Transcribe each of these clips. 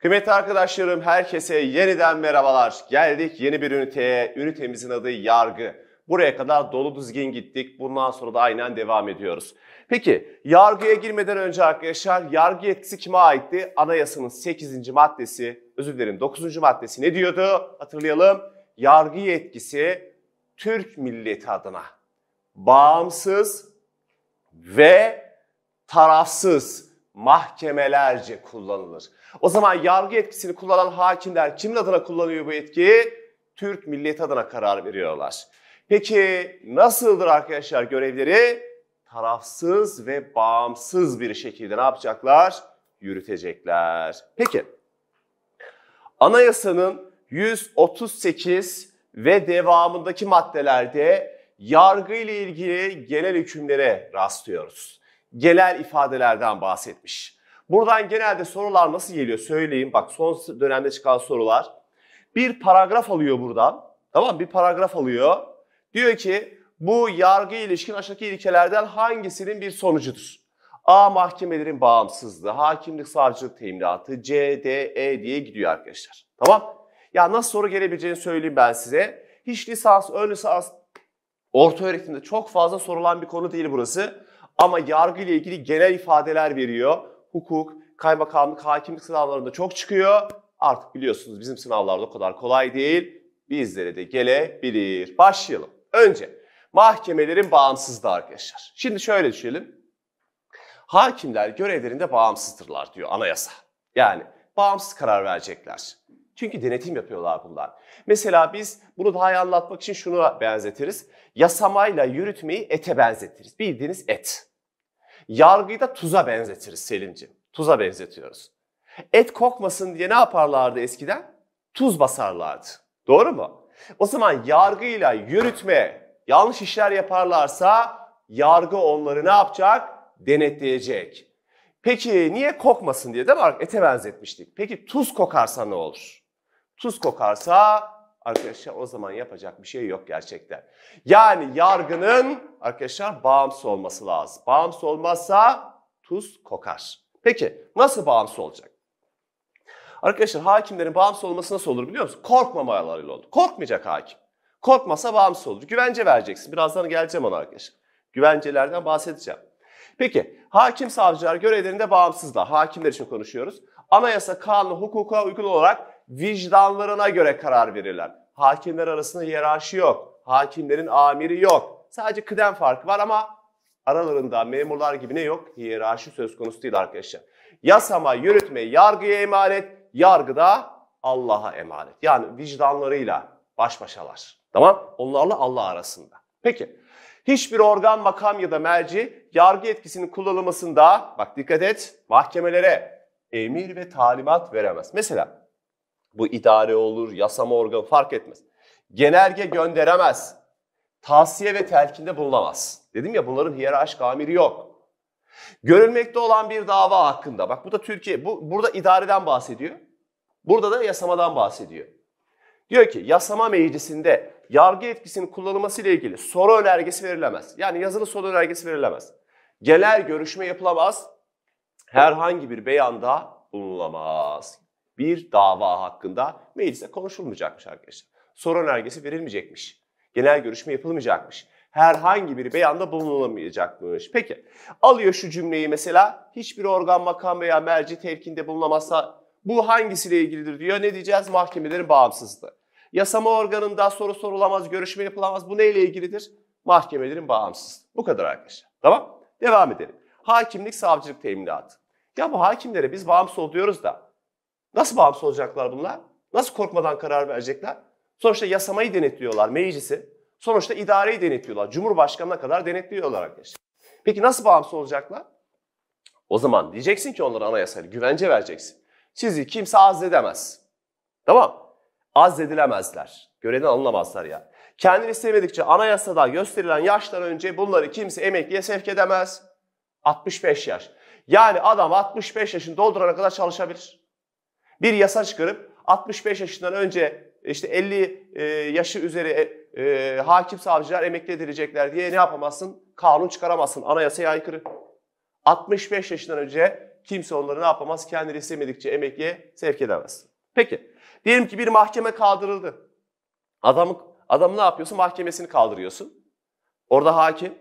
Kıymetli arkadaşlarım herkese yeniden merhabalar. Geldik yeni bir üniteye. Ünitemizin adı yargı. Buraya kadar dolu düzgün gittik. Bundan sonra da aynen devam ediyoruz. Peki yargıya girmeden önce arkadaşlar yargı yetkisi kime aitti? Anayasanın 8. maddesi, özür dilerim 9. maddesi ne diyordu? Hatırlayalım. Yargı yetkisi Türk milleti adına bağımsız ve tarafsız mahkemelerce kullanılır. O zaman yargı etkisini kullanan hakimler kimin adına kullanıyor bu etkiyi? Türk milleti adına karar veriyorlar. Peki nasıldır arkadaşlar görevleri? Tarafsız ve bağımsız bir şekilde ne yapacaklar? Yürütecekler. Peki anayasanın 138 ve devamındaki maddelerde yargı ile ilgili genel hükümlere rastlıyoruz genel ifadelerden bahsetmiş. Buradan genelde sorular nasıl geliyor söyleyeyim. Bak son dönemde çıkan sorular. Bir paragraf alıyor buradan. Tamam bir paragraf alıyor. Diyor ki bu yargı ilişkin aşağıdaki ilkelerden hangisinin bir sonucudur? A. Mahkemelerin bağımsızlığı, hakimlik, savcılık teminatı, C, D, E diye gidiyor arkadaşlar. Tamam. Ya nasıl soru gelebileceğini söyleyeyim ben size. Hiç lisans, ön lisans, orta öğretimde çok fazla sorulan bir konu değil burası. Ama yargı ile ilgili genel ifadeler veriyor. Hukuk, kaymakamlık, hakimlik sınavlarında çok çıkıyor. Artık biliyorsunuz bizim sınavlarda o kadar kolay değil. Bizlere de gelebilir. Başlayalım. Önce mahkemelerin bağımsızlığı arkadaşlar. Şimdi şöyle düşünelim. Hakimler görevlerinde bağımsızdırlar diyor anayasa. Yani bağımsız karar verecekler. Çünkü denetim yapıyorlar bunlar. Mesela biz bunu daha iyi anlatmak için şunu benzetiriz. Yasamayla yürütmeyi ete benzetiriz. Bildiğiniz et. Yargıyı da tuza benzetiriz Selim'ciğim. Tuza benzetiyoruz. Et kokmasın diye ne yaparlardı eskiden? Tuz basarlardı. Doğru mu? O zaman yargıyla yürütme yanlış işler yaparlarsa yargı onları ne yapacak? Denetleyecek. Peki niye kokmasın diye de var ete benzetmiştik. Peki tuz kokarsa ne olur? Tuz kokarsa Arkadaşlar o zaman yapacak bir şey yok gerçekten. Yani yargının arkadaşlar bağımsız olması lazım. Bağımsız olmazsa tuz kokar. Peki nasıl bağımsız olacak? Arkadaşlar hakimlerin bağımsız olması nasıl olur biliyor musun? Korkmamalarıyla olur. Korkmayacak hakim. Korkmasa bağımsız olur. Güvence vereceksin. Birazdan geleceğim ona arkadaşlar. Güvencelerden bahsedeceğim. Peki hakim savcılar görevlerinde bağımsızlar. Hakimler için konuşuyoruz. Anayasa kanunu hukuka uygun olarak vicdanlarına göre karar verirler. Hakimler arasında hiyerarşi yok. Hakimlerin amiri yok. Sadece kıdem farkı var ama aralarında memurlar gibi ne yok? Hiyerarşi söz konusu değil arkadaşlar. Yasama, yürütme, yargıya emanet, da Allah'a emanet. Yani vicdanlarıyla baş başalar. Tamam? Onlarla Allah arasında. Peki. Hiçbir organ, makam ya da merci yargı etkisinin kullanılmasında bak dikkat et mahkemelere emir ve talimat veremez. Mesela bu idare olur, yasama organı fark etmez. Genelge gönderemez. Tavsiye ve telkinde bulunamaz. Dedim ya bunların hiyerarşik amiri yok. Görülmekte olan bir dava hakkında. Bak bu da Türkiye, bu, burada idareden bahsediyor. Burada da yasamadan bahsediyor. Diyor ki yasama meclisinde yargı etkisinin kullanılması ile ilgili soru önergesi verilemez. Yani yazılı soru önergesi verilemez. Genel görüşme yapılamaz. Herhangi bir beyanda bulunulamaz bir dava hakkında meclise konuşulmayacakmış arkadaşlar. Soru önergesi verilmeyecekmiş. Genel görüşme yapılmayacakmış. Herhangi bir beyanda bulunulamayacakmış. Peki alıyor şu cümleyi mesela hiçbir organ makam veya merci tevkinde bulunamazsa bu hangisiyle ilgilidir diyor. Ne diyeceğiz? Mahkemelerin bağımsızlığı. Yasama organında soru sorulamaz, görüşme yapılamaz. Bu neyle ilgilidir? Mahkemelerin bağımsızlığı. Bu kadar arkadaşlar. Tamam? Devam edelim. Hakimlik, savcılık teminatı. Ya bu hakimlere biz bağımsız oluyoruz da Nasıl bağımsız olacaklar bunlar? Nasıl korkmadan karar verecekler? Sonuçta yasamayı denetliyorlar, meclisi. Sonuçta idareyi denetliyorlar. Cumhurbaşkanına kadar denetliyorlar arkadaşlar. Peki nasıl bağımsız olacaklar? O zaman diyeceksin ki onlara anayasayla güvence vereceksin. Sizi kimse azledemez. Tamam. Azledilemezler. Göreni alınamazlar ya. Kendini istemedikçe anayasada gösterilen yaştan önce bunları kimse emekliye sevk edemez. 65 yaş. Yani adam 65 yaşını doldurana kadar çalışabilir. Bir yasa çıkarıp 65 yaşından önce işte 50 e, yaşı üzeri e, e, hakim savcılar emekli edilecekler diye ne yapamazsın? Kanun çıkaramazsın. Anayasaya aykırı. 65 yaşından önce kimse onları ne yapamaz? Kendini istemedikçe emekliye sevk edemez. Peki. Diyelim ki bir mahkeme kaldırıldı. Adamı, adamı ne yapıyorsun? Mahkemesini kaldırıyorsun. Orada hakim.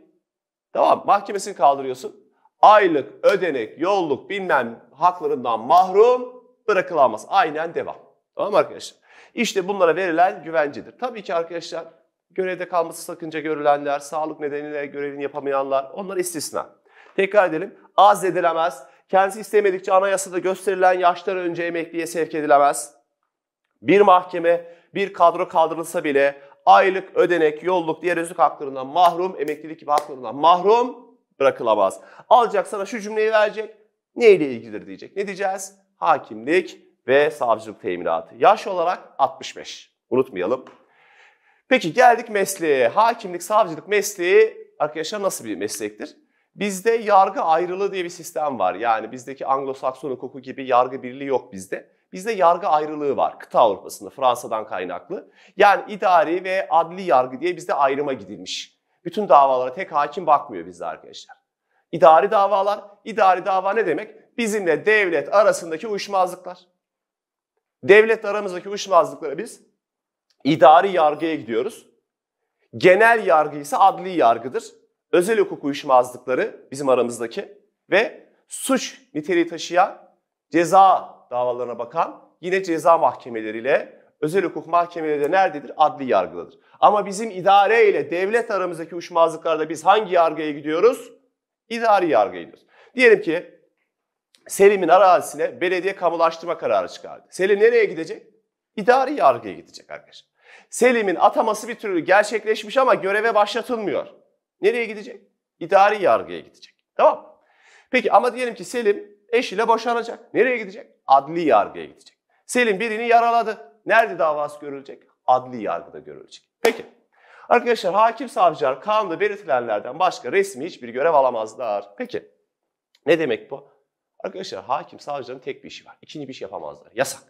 Tamam mahkemesini kaldırıyorsun. Aylık, ödenek, yolluk bilmem haklarından mahrum bırakılamaz. Aynen devam. Tamam arkadaşlar? İşte bunlara verilen güvencedir. Tabii ki arkadaşlar görevde kalması sakınca görülenler, sağlık nedeniyle görevini yapamayanlar onlar istisna. Tekrar edelim. Az edilemez. Kendisi istemedikçe anayasada gösterilen yaştan önce emekliye sevk edilemez. Bir mahkeme, bir kadro kaldırılsa bile aylık, ödenek, yolluk, diğer özlük haklarından mahrum, emeklilik gibi haklarından mahrum bırakılamaz. Alacak sana şu cümleyi verecek. Neyle ilgilidir diyecek. Ne diyeceğiz? hakimlik ve savcılık teminatı. Yaş olarak 65. Unutmayalım. Peki geldik mesleğe. Hakimlik, savcılık mesleği arkadaşlar nasıl bir meslektir? Bizde yargı ayrılığı diye bir sistem var. Yani bizdeki Anglo-Sakson hukuku gibi yargı birliği yok bizde. Bizde yargı ayrılığı var kıta Avrupa'sında Fransa'dan kaynaklı. Yani idari ve adli yargı diye bizde ayrıma gidilmiş. Bütün davalara tek hakim bakmıyor bizde arkadaşlar. İdari davalar, idari dava ne demek? bizimle devlet arasındaki uyuşmazlıklar. Devlet aramızdaki uyuşmazlıklara biz idari yargıya gidiyoruz. Genel yargı ise adli yargıdır. Özel hukuk uyuşmazlıkları bizim aramızdaki ve suç niteliği taşıyan ceza davalarına bakan yine ceza mahkemeleriyle özel hukuk mahkemeleri de nerededir? Adli yargıdadır. Ama bizim idare ile devlet aramızdaki uyuşmazlıklarda biz hangi yargıya gidiyoruz? İdari yargıya gidiyoruz. Diyelim ki Selim'in arazisine belediye kamulaştırma kararı çıkardı. Selim nereye gidecek? İdari yargıya gidecek arkadaşlar. Selim'in ataması bir türlü gerçekleşmiş ama göreve başlatılmıyor. Nereye gidecek? İdari yargıya gidecek. Tamam Peki ama diyelim ki Selim eşiyle boşanacak. Nereye gidecek? Adli yargıya gidecek. Selim birini yaraladı. Nerede davası görülecek? Adli yargıda görülecek. Peki. Arkadaşlar hakim savcılar kanunda belirtilenlerden başka resmi hiçbir görev alamazlar. Peki. Ne demek bu? Arkadaşlar hakim savcıların tek bir işi var. İkinci bir iş yapamazlar. Yasak.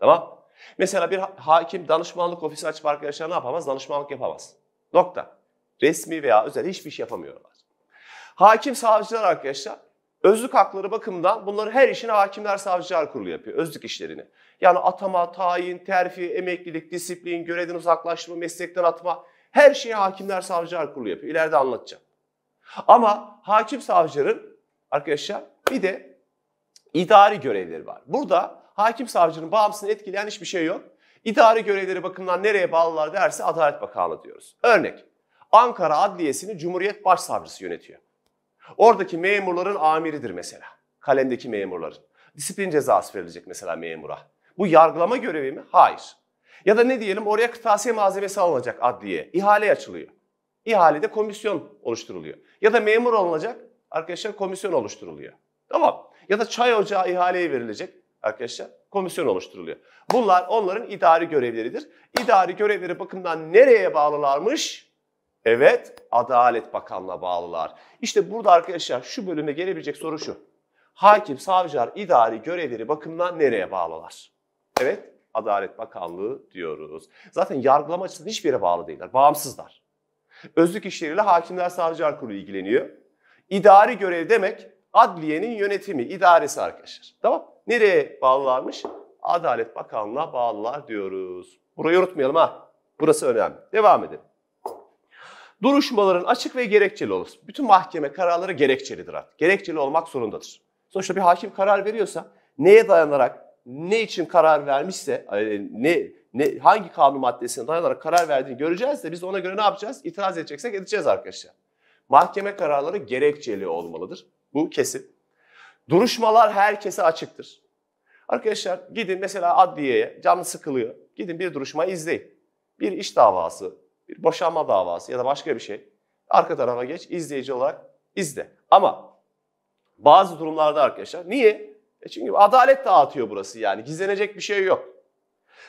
Tamam. Mesela bir hakim danışmanlık ofisi açıp arkadaşlar ne yapamaz? Danışmanlık yapamaz. Nokta. Resmi veya özel hiçbir şey yapamıyorlar. Hakim savcılar arkadaşlar özlük hakları bakımından bunları her işini hakimler savcılar kurulu yapıyor. Özlük işlerini. Yani atama, tayin, terfi, emeklilik, disiplin, görevden uzaklaştırma, meslekten atma her şeyi hakimler savcılar kurulu yapıyor. İleride anlatacağım. Ama hakim savcıların arkadaşlar bir de İdari görevleri var. Burada hakim savcının bağımsızlığını etkileyen hiçbir şey yok. İdari görevleri bakımından nereye bağlılar derse Adalet Bakanlığı diyoruz. Örnek Ankara Adliyesi'ni Cumhuriyet Başsavcısı yönetiyor. Oradaki memurların amiridir mesela. Kalemdeki memurların. Disiplin cezası verilecek mesela memura. Bu yargılama görevi mi? Hayır. Ya da ne diyelim oraya kırtasiye malzemesi alınacak adliye. İhale açılıyor. İhalede komisyon oluşturuluyor. Ya da memur olunacak arkadaşlar komisyon oluşturuluyor. Tamam. Ya da çay ocağı ihaleye verilecek arkadaşlar. Komisyon oluşturuluyor. Bunlar onların idari görevleridir. İdari görevleri bakımından nereye bağlılarmış? Evet, Adalet Bakanlığı'na bağlılar. İşte burada arkadaşlar şu bölüme gelebilecek soru şu. Hakim, savcılar idari görevleri bakımından nereye bağlılar? Evet, Adalet Bakanlığı diyoruz. Zaten yargılama açısından hiçbir yere bağlı değiller, bağımsızlar. Özlük işleriyle Hakimler Savcılar Kurulu ilgileniyor. İdari görev demek adliyenin yönetimi, idaresi arkadaşlar. Tamam. Nereye bağlılarmış? Adalet Bakanlığı'na bağlılar diyoruz. Burayı unutmayalım ha. Burası önemli. Devam edelim. Duruşmaların açık ve gerekçeli olur. Bütün mahkeme kararları gerekçelidir artık. Gerekçeli olmak zorundadır. Sonuçta bir hakim karar veriyorsa neye dayanarak, ne için karar vermişse, e, ne, ne hangi kanun maddesine dayanarak karar verdiğini göreceğiz de biz ona göre ne yapacağız? İtiraz edeceksek edeceğiz arkadaşlar. Mahkeme kararları gerekçeli olmalıdır. Bu kesin. Duruşmalar herkese açıktır. Arkadaşlar gidin mesela adliyeye canı sıkılıyor. Gidin bir duruşma izleyin. Bir iş davası, bir boşanma davası ya da başka bir şey. Arka tarafa geç izleyici olarak izle. Ama bazı durumlarda arkadaşlar niye? E çünkü adalet dağıtıyor burası yani gizlenecek bir şey yok.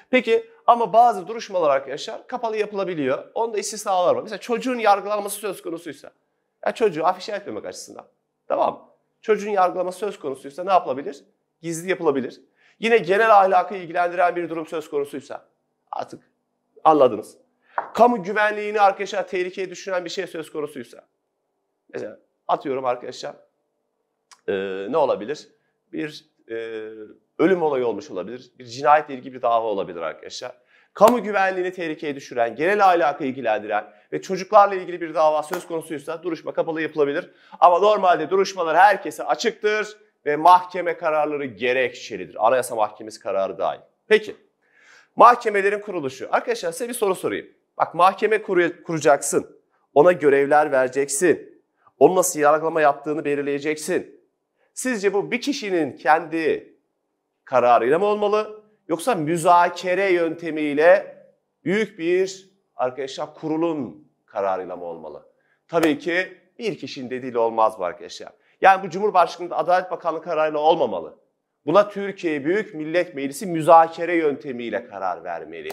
Peki ama bazı duruşmalar arkadaşlar kapalı yapılabiliyor. Onda istisnalar var. Mesela çocuğun yargılanması söz konusuysa. Ya çocuğu afişe etmemek açısından. Tamam. Çocuğun yargılama söz konusuysa ne yapılabilir? Gizli yapılabilir. Yine genel ahlakı ilgilendiren bir durum söz konusuysa artık anladınız. Kamu güvenliğini arkadaşlar tehlikeye düşünen bir şey söz konusuysa. Mesela atıyorum arkadaşlar e, ne olabilir? Bir e, ölüm olayı olmuş olabilir. Bir cinayetle ilgili bir dava olabilir arkadaşlar kamu güvenliğini tehlikeye düşüren, genel ahlakı ilgilendiren ve çocuklarla ilgili bir dava söz konusuysa duruşma kapalı yapılabilir. Ama normalde duruşmalar herkese açıktır ve mahkeme kararları gerekçelidir. Anayasa Mahkemesi kararı dahil. Peki, mahkemelerin kuruluşu. Arkadaşlar size bir soru sorayım. Bak mahkeme kur kuracaksın, ona görevler vereceksin, onun nasıl yargılama yaptığını belirleyeceksin. Sizce bu bir kişinin kendi kararıyla mı olmalı Yoksa müzakere yöntemiyle büyük bir arkadaşlar kurulun kararıyla mı olmalı? Tabii ki bir kişinin dediğiyle olmaz bu arkadaşlar. Yani bu cumhurbaşkanı Adalet Bakanlığı kararıyla olmamalı. Buna Türkiye Büyük Millet Meclisi müzakere yöntemiyle karar vermeli.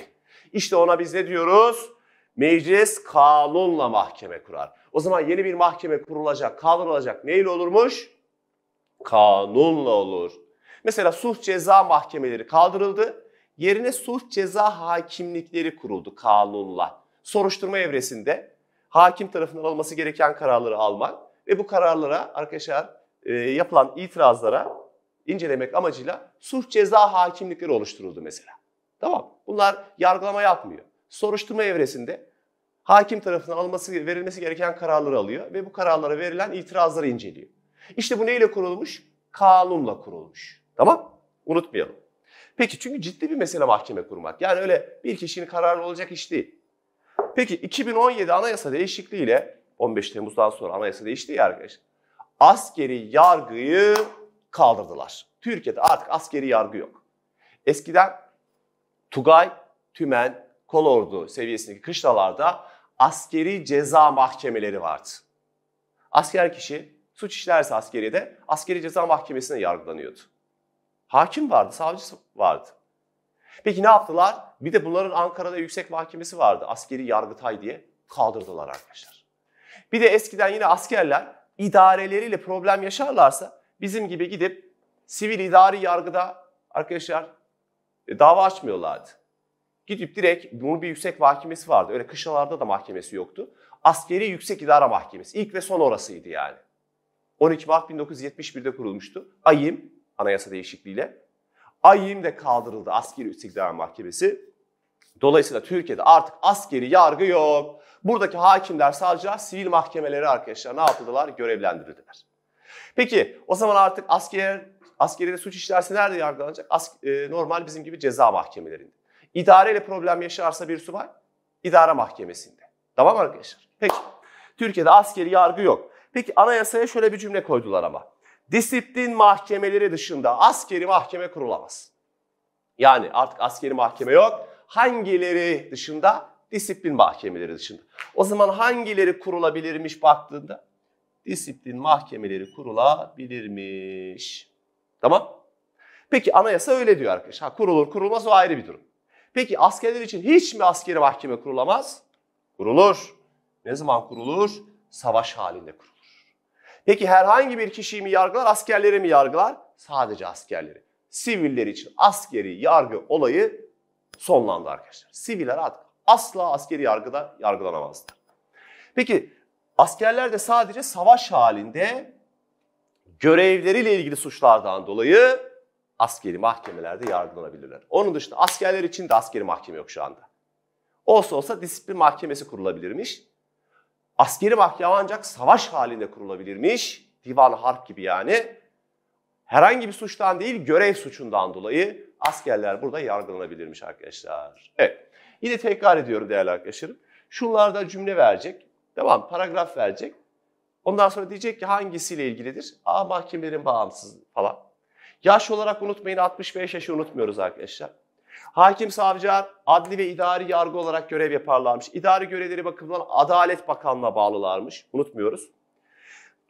İşte ona biz ne diyoruz? Meclis kanunla mahkeme kurar. O zaman yeni bir mahkeme kurulacak, kaldırılacak. Neyle olurmuş? Kanunla olur. Mesela sulh ceza mahkemeleri kaldırıldı. Yerine sulh ceza hakimlikleri kuruldu kanunla. Soruşturma evresinde hakim tarafından alması gereken kararları almak ve bu kararlara arkadaşlar e, yapılan itirazlara incelemek amacıyla sulh ceza hakimlikleri oluşturuldu mesela. Tamam Bunlar yargılama yapmıyor. Soruşturma evresinde hakim tarafından alması, verilmesi gereken kararları alıyor ve bu kararlara verilen itirazları inceliyor. İşte bu neyle kurulmuş? Kanunla kurulmuş. Tamam? Unutmayalım. Peki çünkü ciddi bir mesele mahkeme kurmak. Yani öyle bir kişinin kararlı olacak iş değil. Peki 2017 anayasa değişikliğiyle 15 Temmuz'dan sonra anayasa değişti ya arkadaşlar. Askeri yargıyı kaldırdılar. Türkiye'de artık askeri yargı yok. Eskiden Tugay, Tümen, Kolordu seviyesindeki kışlalarda askeri ceza mahkemeleri vardı. Asker kişi suç işlerse de askeri ceza mahkemesine yargılanıyordu. Hakim vardı, savcısı vardı. Peki ne yaptılar? Bir de bunların Ankara'da yüksek mahkemesi vardı. Askeri Yargıtay diye kaldırdılar arkadaşlar. Bir de eskiden yine askerler idareleriyle problem yaşarlarsa bizim gibi gidip sivil idari yargıda arkadaşlar e, dava açmıyorlardı. Gidip direkt bunun bir yüksek mahkemesi vardı. Öyle kışlalarda da mahkemesi yoktu. Askeri Yüksek İdara Mahkemesi. ilk ve son orasıydı yani. 12 Mart 1971'de kurulmuştu. Ayım anayasa değişikliğiyle. AYİM de kaldırıldı askeri istiklal mahkemesi. Dolayısıyla Türkiye'de artık askeri yargı yok. Buradaki hakimler, sadece sivil mahkemeleri arkadaşlar ne yaptılar Görevlendirildiler. Peki o zaman artık asker askeride suç işlerse nerede yargılanacak? As, e, normal bizim gibi ceza mahkemelerinde. İdareyle problem yaşarsa bir subay idare mahkemesinde. Tamam arkadaşlar? Peki Türkiye'de askeri yargı yok. Peki anayasaya şöyle bir cümle koydular ama disiplin mahkemeleri dışında askeri mahkeme kurulamaz. Yani artık askeri mahkeme yok. Hangileri dışında? Disiplin mahkemeleri dışında. O zaman hangileri kurulabilirmiş baktığında? Disiplin mahkemeleri kurulabilirmiş. Tamam? Peki anayasa öyle diyor arkadaşlar. Ha, kurulur kurulmaz o ayrı bir durum. Peki askerler için hiç mi askeri mahkeme kurulamaz? Kurulur. Ne zaman kurulur? Savaş halinde kurulur. Peki herhangi bir kişiyi mi yargılar, askerleri mi yargılar? Sadece askerleri. Siviller için askeri yargı olayı sonlandı arkadaşlar. Siviller artık asla askeri yargıda yargılanamazdı. Peki askerler de sadece savaş halinde görevleriyle ilgili suçlardan dolayı askeri mahkemelerde yargılanabilirler. Onun dışında askerler için de askeri mahkeme yok şu anda. Olsa olsa disiplin mahkemesi kurulabilirmiş. Askeri mahkeme ancak savaş halinde kurulabilirmiş. Divan harp gibi yani. Herhangi bir suçtan değil görev suçundan dolayı askerler burada yargılanabilirmiş arkadaşlar. Evet. Yine tekrar ediyorum değerli arkadaşlarım. Şunlarda cümle verecek. Devam paragraf verecek. Ondan sonra diyecek ki hangisiyle ilgilidir? A ah, mahkemelerin bağımsız falan. Yaş olarak unutmayın 65 yaşı unutmuyoruz arkadaşlar. Hakim savcılar adli ve idari yargı olarak görev yaparlarmış. İdari görevleri bakımından Adalet Bakanlığı'na bağlılarmış. Unutmuyoruz.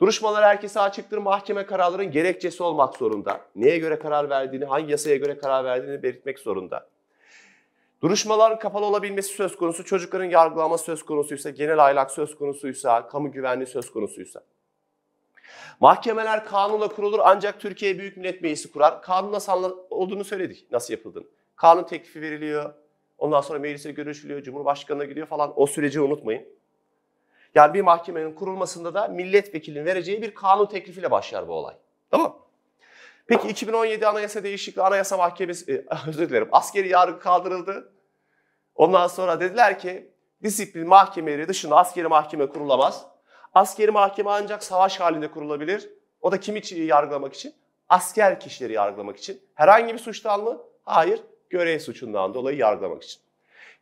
Duruşmalar herkese açıktır. Mahkeme kararların gerekçesi olmak zorunda. Neye göre karar verdiğini, hangi yasaya göre karar verdiğini belirtmek zorunda. Duruşmaların kapalı olabilmesi söz konusu, çocukların yargılanması söz konusuysa, genel aylak söz konusuysa, kamu güvenliği söz konusuysa. Mahkemeler kanunla kurulur ancak Türkiye Büyük Millet Meclisi kurar. Kanunla olduğunu söyledik nasıl yapıldığını. Kanun teklifi veriliyor. Ondan sonra meclise görüşülüyor, Cumhurbaşkanı'na gidiyor falan. O süreci unutmayın. Yani bir mahkemenin kurulmasında da milletvekilinin vereceği bir kanun teklifiyle başlar bu olay. Tamam Peki 2017 anayasa değişikliği Anayasa Mahkemesi, e, özür dilerim, askeri yargı kaldırıldı. Ondan sonra dediler ki disiplin mahkemeleri dışında askeri mahkeme kurulamaz. Askeri mahkeme ancak savaş halinde kurulabilir. O da kimi yargılamak için? Asker kişileri yargılamak için. Herhangi bir suçtan mı? Hayır. Görev suçundan dolayı yargılamak için.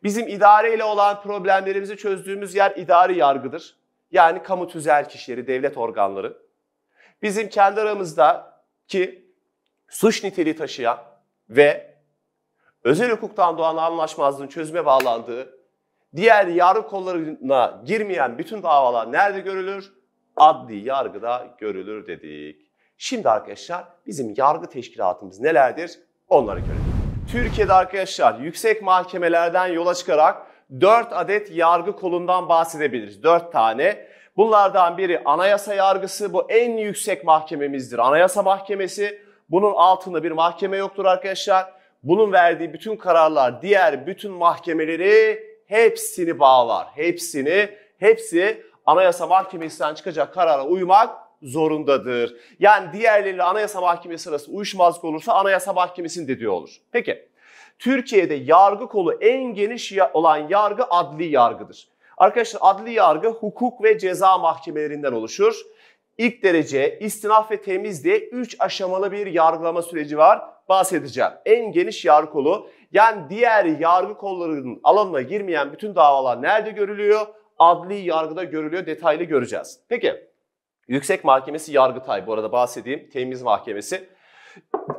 Bizim idareyle olan problemlerimizi çözdüğümüz yer idari yargıdır. Yani kamu tüzel kişileri, devlet organları. Bizim kendi aramızda ki suç niteliği taşıyan ve özel hukuktan doğan anlaşmazlığın çözüme bağlandığı diğer yargı kollarına girmeyen bütün davalar nerede görülür? Adli yargıda görülür dedik. Şimdi arkadaşlar bizim yargı teşkilatımız nelerdir? Onları görelim. Türkiye'de arkadaşlar yüksek mahkemelerden yola çıkarak 4 adet yargı kolundan bahsedebiliriz. 4 tane. Bunlardan biri anayasa yargısı. Bu en yüksek mahkememizdir. Anayasa mahkemesi. Bunun altında bir mahkeme yoktur arkadaşlar. Bunun verdiği bütün kararlar diğer bütün mahkemeleri hepsini bağlar. Hepsini, hepsi Anayasa Mahkemesi'nden çıkacak karara uymak zorundadır. Yani diğerleriyle Anayasa Mahkemesi arası uyuşmazlık olursa Anayasa Mahkemesi'nin dediği olur. Peki Türkiye'de yargı kolu en geniş olan yargı adli yargıdır. Arkadaşlar adli yargı hukuk ve ceza mahkemelerinden oluşur. İlk derece istinaf ve temiz diye 3 aşamalı bir yargılama süreci var. Bahsedeceğim. En geniş yargı kolu yani diğer yargı kollarının alanına girmeyen bütün davalar nerede görülüyor? Adli yargıda görülüyor detaylı göreceğiz. Peki Yüksek Mahkemesi Yargıtay bu arada bahsedeyim. Temiz Mahkemesi.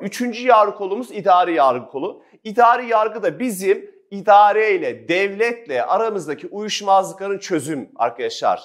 Üçüncü yargı kolumuz idari yargı kolu. İdari yargı da bizim idareyle, devletle aramızdaki uyuşmazlıkların çözüm arkadaşlar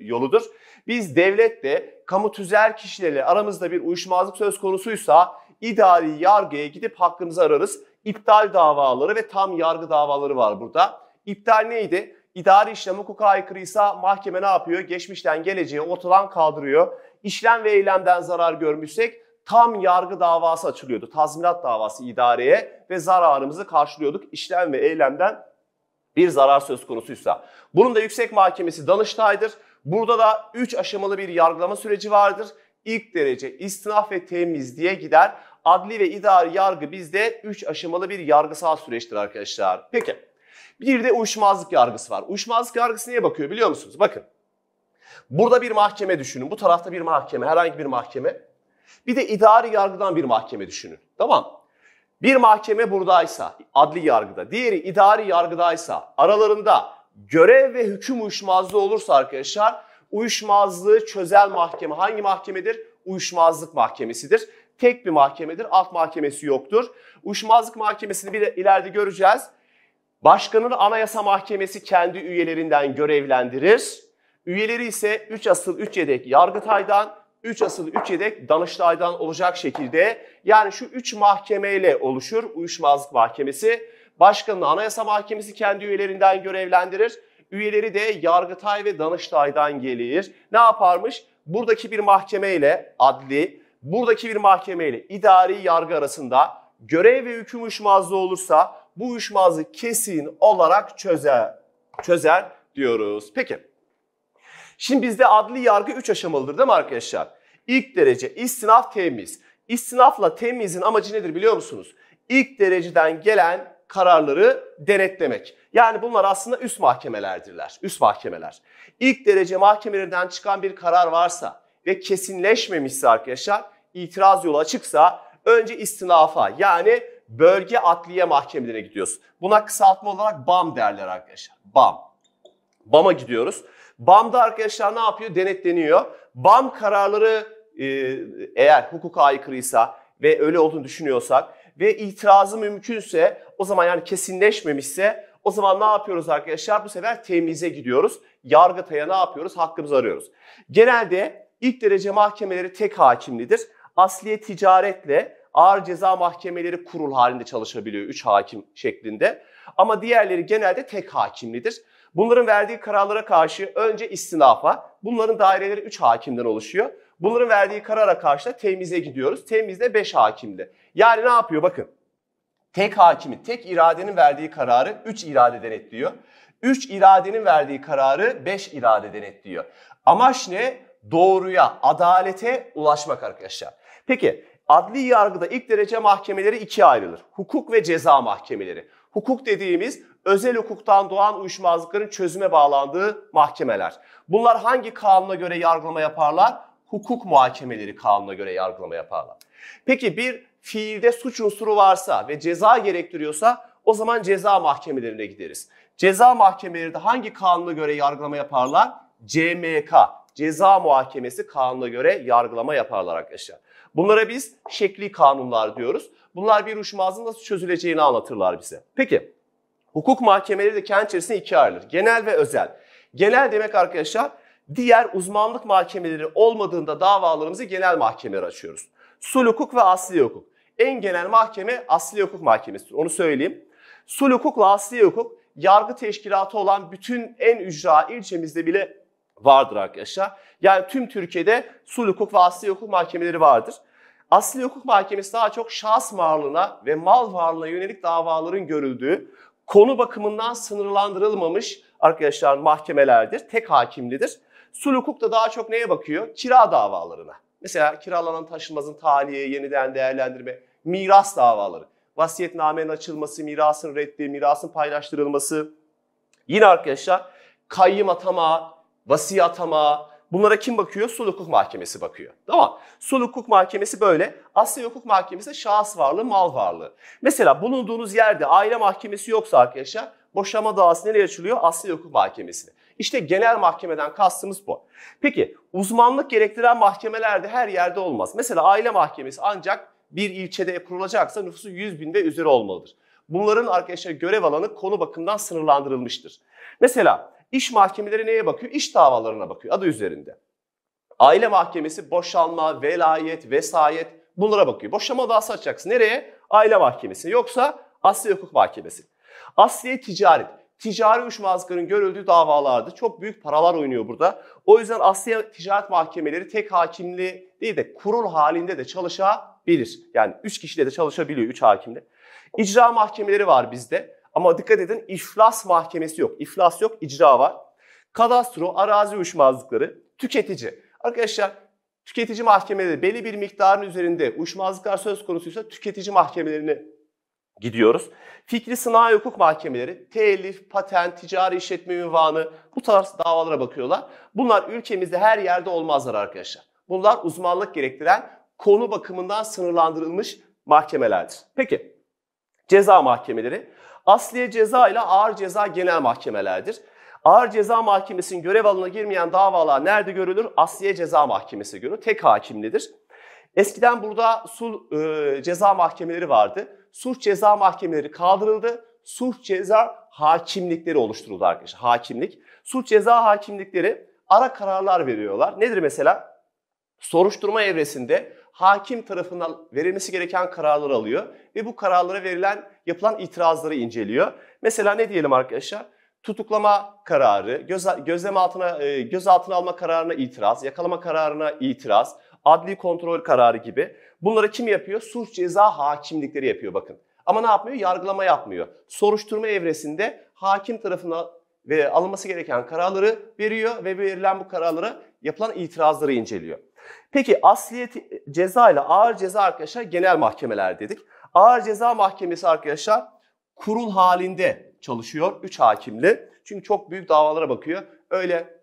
yoludur. Biz devletle, kamu tüzel kişilerle aramızda bir uyuşmazlık söz konusuysa idari yargıya gidip hakkımızı ararız. İptal davaları ve tam yargı davaları var burada. İptal neydi? İdari işlem hukuka aykırıysa mahkeme ne yapıyor? Geçmişten geleceğe ortadan kaldırıyor. İşlem ve eylemden zarar görmüşsek tam yargı davası açılıyordu. Tazminat davası idareye ve zararımızı karşılıyorduk. işlem ve eylemden bir zarar söz konusuysa. Bunun da yüksek mahkemesi Danıştay'dır. Burada da 3 aşamalı bir yargılama süreci vardır. İlk derece istinaf ve temiz diye gider. Adli ve idari yargı bizde 3 aşamalı bir yargısal süreçtir arkadaşlar. Peki bir de uyuşmazlık yargısı var. Uyuşmazlık yargısı niye bakıyor biliyor musunuz? Bakın. Burada bir mahkeme düşünün. Bu tarafta bir mahkeme, herhangi bir mahkeme. Bir de idari yargıdan bir mahkeme düşünün. Tamam. Bir mahkeme buradaysa, adli yargıda, diğeri idari yargıdaysa, aralarında görev ve hüküm uyuşmazlığı olursa arkadaşlar, uyuşmazlığı çözel mahkeme hangi mahkemedir? Uyuşmazlık mahkemesidir. Tek bir mahkemedir, alt mahkemesi yoktur. Uyuşmazlık mahkemesini bir de ileride göreceğiz. Başkanını Anayasa Mahkemesi kendi üyelerinden görevlendirir. Üyeleri ise 3 asıl 3 yedek Yargıtay'dan, 3 asıl 3 yedek Danıştay'dan olacak şekilde yani şu 3 mahkemeyle oluşur Uyuşmazlık Mahkemesi. Başkanını Anayasa Mahkemesi kendi üyelerinden görevlendirir. Üyeleri de Yargıtay ve Danıştay'dan gelir. Ne yaparmış? Buradaki bir mahkemeyle adli, buradaki bir mahkemeyle idari yargı arasında görev ve hüküm uyuşmazlığı olursa bu uyuşmazlığı kesin olarak çözer, çözer diyoruz. Peki. Şimdi bizde adli yargı 3 aşamalıdır değil mi arkadaşlar? İlk derece istinaf temiz. İstinafla temizin amacı nedir biliyor musunuz? İlk dereceden gelen kararları denetlemek. Yani bunlar aslında üst mahkemelerdirler. Üst mahkemeler. İlk derece mahkemelerden çıkan bir karar varsa ve kesinleşmemişse arkadaşlar itiraz yolu açıksa önce istinafa yani bölge adliye mahkemelerine gidiyoruz. Buna kısaltma olarak BAM derler arkadaşlar. BAM. BAM'a gidiyoruz. BAM'da arkadaşlar ne yapıyor? Denetleniyor. BAM kararları e, eğer hukuka aykırıysa ve öyle olduğunu düşünüyorsak ve itirazı mümkünse o zaman yani kesinleşmemişse o zaman ne yapıyoruz arkadaşlar? Bu sefer temize gidiyoruz. Yargıtay'a ne yapıyoruz? Hakkımızı arıyoruz. Genelde ilk derece mahkemeleri tek hakimlidir. Asliye ticaretle ağır ceza mahkemeleri kurul halinde çalışabiliyor 3 hakim şeklinde. Ama diğerleri genelde tek hakimlidir. Bunların verdiği kararlara karşı önce istinafa, bunların daireleri 3 hakimden oluşuyor. Bunların verdiği karara karşı da temize gidiyoruz. Temizde 5 hakimde. Yani ne yapıyor bakın. Tek hakimi, tek iradenin verdiği kararı 3 irade denetliyor. 3 iradenin verdiği kararı 5 irade denetliyor. Amaç ne? Doğruya, adalete ulaşmak arkadaşlar. Peki Adli yargıda ilk derece mahkemeleri ikiye ayrılır. Hukuk ve ceza mahkemeleri. Hukuk dediğimiz özel hukuktan doğan uyuşmazlıkların çözüme bağlandığı mahkemeler. Bunlar hangi kanuna göre yargılama yaparlar? Hukuk muhakemeleri kanuna göre yargılama yaparlar. Peki bir fiilde suç unsuru varsa ve ceza gerektiriyorsa o zaman ceza mahkemelerine gideriz. Ceza mahkemeleri de hangi kanuna göre yargılama yaparlar? CMK, Ceza Muhakemesi Kanunu'na göre yargılama yaparlar arkadaşlar. Bunlara biz şekli kanunlar diyoruz. Bunlar bir uçmazın nasıl çözüleceğini anlatırlar bize. Peki hukuk mahkemeleri de kendi içerisinde ikiye ayrılır. Genel ve özel. Genel demek arkadaşlar diğer uzmanlık mahkemeleri olmadığında davalarımızı genel mahkemeler açıyoruz. Sul hukuk ve asli hukuk. En genel mahkeme asli hukuk mahkemesidir. Onu söyleyeyim. Sul ve asli hukuk yargı teşkilatı olan bütün en ücra ilçemizde bile vardır arkadaşlar. Yani tüm Türkiye'de sul hukuk ve asli hukuk mahkemeleri vardır. Asli hukuk mahkemesi daha çok şahs varlığına ve mal varlığına yönelik davaların görüldüğü konu bakımından sınırlandırılmamış arkadaşlar mahkemelerdir. Tek hakimlidir. Sulh hukuk da daha çok neye bakıyor? Kira davalarına. Mesela kiralanan taşınmazın talihi, yeniden değerlendirme, miras davaları. Vasiyetnamenin açılması, mirasın reddi, mirasın paylaştırılması. Yine arkadaşlar kayyım atama, vasi atama, Bunlara kim bakıyor? Sulh Hukuk Mahkemesi bakıyor. Tamam. Sulh Hukuk Mahkemesi böyle. Asya Hukuk Mahkemesi de şahıs varlığı, mal varlığı. Mesela bulunduğunuz yerde aile mahkemesi yoksa arkadaşlar boşanma davası nereye açılıyor? Asya Hukuk Mahkemesi'ne. İşte genel mahkemeden kastımız bu. Peki uzmanlık gerektiren mahkemeler de her yerde olmaz. Mesela aile mahkemesi ancak bir ilçede kurulacaksa nüfusu 100 bin ve üzeri olmalıdır. Bunların arkadaşlar görev alanı konu bakımından sınırlandırılmıştır. Mesela İş mahkemeleri neye bakıyor? İş davalarına bakıyor adı üzerinde. Aile mahkemesi boşanma, velayet, vesayet bunlara bakıyor. Boşanma davası açacaksın. Nereye? Aile mahkemesi yoksa Asya Hukuk Mahkemesi. Asya Ticaret. Ticari uyuşmazlıkların görüldüğü davalarda çok büyük paralar oynuyor burada. O yüzden Asya Ticaret Mahkemeleri tek hakimli değil de kurul halinde de çalışabilir. Yani 3 kişiyle de çalışabiliyor 3 hakimle. İcra mahkemeleri var bizde. Ama dikkat edin iflas mahkemesi yok. İflas yok, icra var. Kadastro, arazi uyuşmazlıkları, tüketici. Arkadaşlar tüketici mahkemeleri belli bir miktarın üzerinde uyuşmazlıklar söz konusuysa tüketici mahkemelerine gidiyoruz. Fikri sınav hukuk mahkemeleri, telif, patent, ticari işletme ünvanı bu tarz davalara bakıyorlar. Bunlar ülkemizde her yerde olmazlar arkadaşlar. Bunlar uzmanlık gerektiren konu bakımından sınırlandırılmış mahkemelerdir. Peki ceza mahkemeleri asliye ceza ile ağır ceza genel mahkemelerdir. Ağır ceza mahkemesinin görev alanına girmeyen davalar nerede görülür? Asliye ceza mahkemesi görülür. Tek hakimlidir. Eskiden burada sul e, ceza mahkemeleri vardı. Sulh ceza mahkemeleri kaldırıldı. Sulh ceza hakimlikleri oluşturuldu arkadaşlar. Hakimlik. Sulh ceza hakimlikleri ara kararlar veriyorlar. Nedir mesela? Soruşturma evresinde hakim tarafından verilmesi gereken kararları alıyor ve bu kararlara verilen yapılan itirazları inceliyor. Mesela ne diyelim arkadaşlar? Tutuklama kararı, göz, gözlem altına e, gözaltına alma kararına itiraz, yakalama kararına itiraz, adli kontrol kararı gibi. Bunları kim yapıyor? Suç ceza hakimlikleri yapıyor bakın. Ama ne yapmıyor? Yargılama yapmıyor. Soruşturma evresinde hakim tarafından ve alınması gereken kararları veriyor ve verilen bu kararlara yapılan itirazları inceliyor. Peki asliyet ceza ile ağır ceza arkadaşlar genel mahkemeler dedik. Ağır ceza mahkemesi arkadaşlar kurul halinde çalışıyor 3 hakimli. Çünkü çok büyük davalara bakıyor. Öyle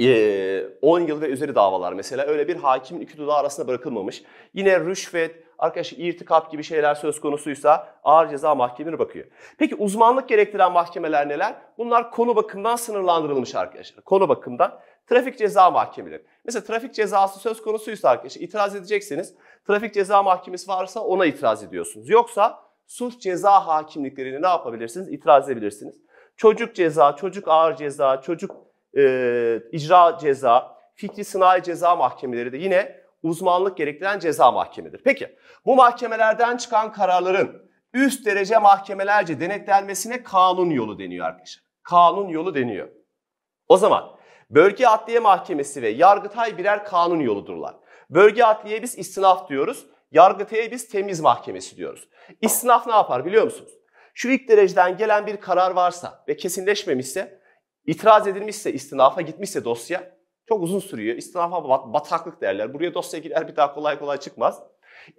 10 e, yıl ve üzeri davalar mesela öyle bir hakim iki dudağı arasında bırakılmamış. Yine rüşvet, arkadaşlar irtikap gibi şeyler söz konusuysa ağır ceza mahkemeleri bakıyor. Peki uzmanlık gerektiren mahkemeler neler? Bunlar konu bakımından sınırlandırılmış arkadaşlar. Konu bakımdan trafik ceza mahkemeleri. Mesela trafik cezası söz konusuysa arkadaşlar itiraz edecekseniz trafik ceza mahkemesi varsa ona itiraz ediyorsunuz. Yoksa suç ceza hakimliklerini ne yapabilirsiniz? İtiraz edebilirsiniz. Çocuk ceza, çocuk ağır ceza, çocuk e, icra ceza, fikri sınai ceza mahkemeleri de yine uzmanlık gerektiren ceza mahkemedir. Peki bu mahkemelerden çıkan kararların üst derece mahkemelerce denetlenmesine kanun yolu deniyor arkadaşlar. Kanun yolu deniyor. O zaman Bölge Adliye Mahkemesi ve Yargıtay birer kanun yoludurlar. Bölge adliyeye biz istinaf diyoruz. Yargıtay'a biz temiz mahkemesi diyoruz. İstinaf ne yapar biliyor musunuz? Şu ilk dereceden gelen bir karar varsa ve kesinleşmemişse, itiraz edilmişse, istinafa gitmişse dosya çok uzun sürüyor. İstinafa bataklık derler. Buraya dosya girer bir daha kolay kolay çıkmaz.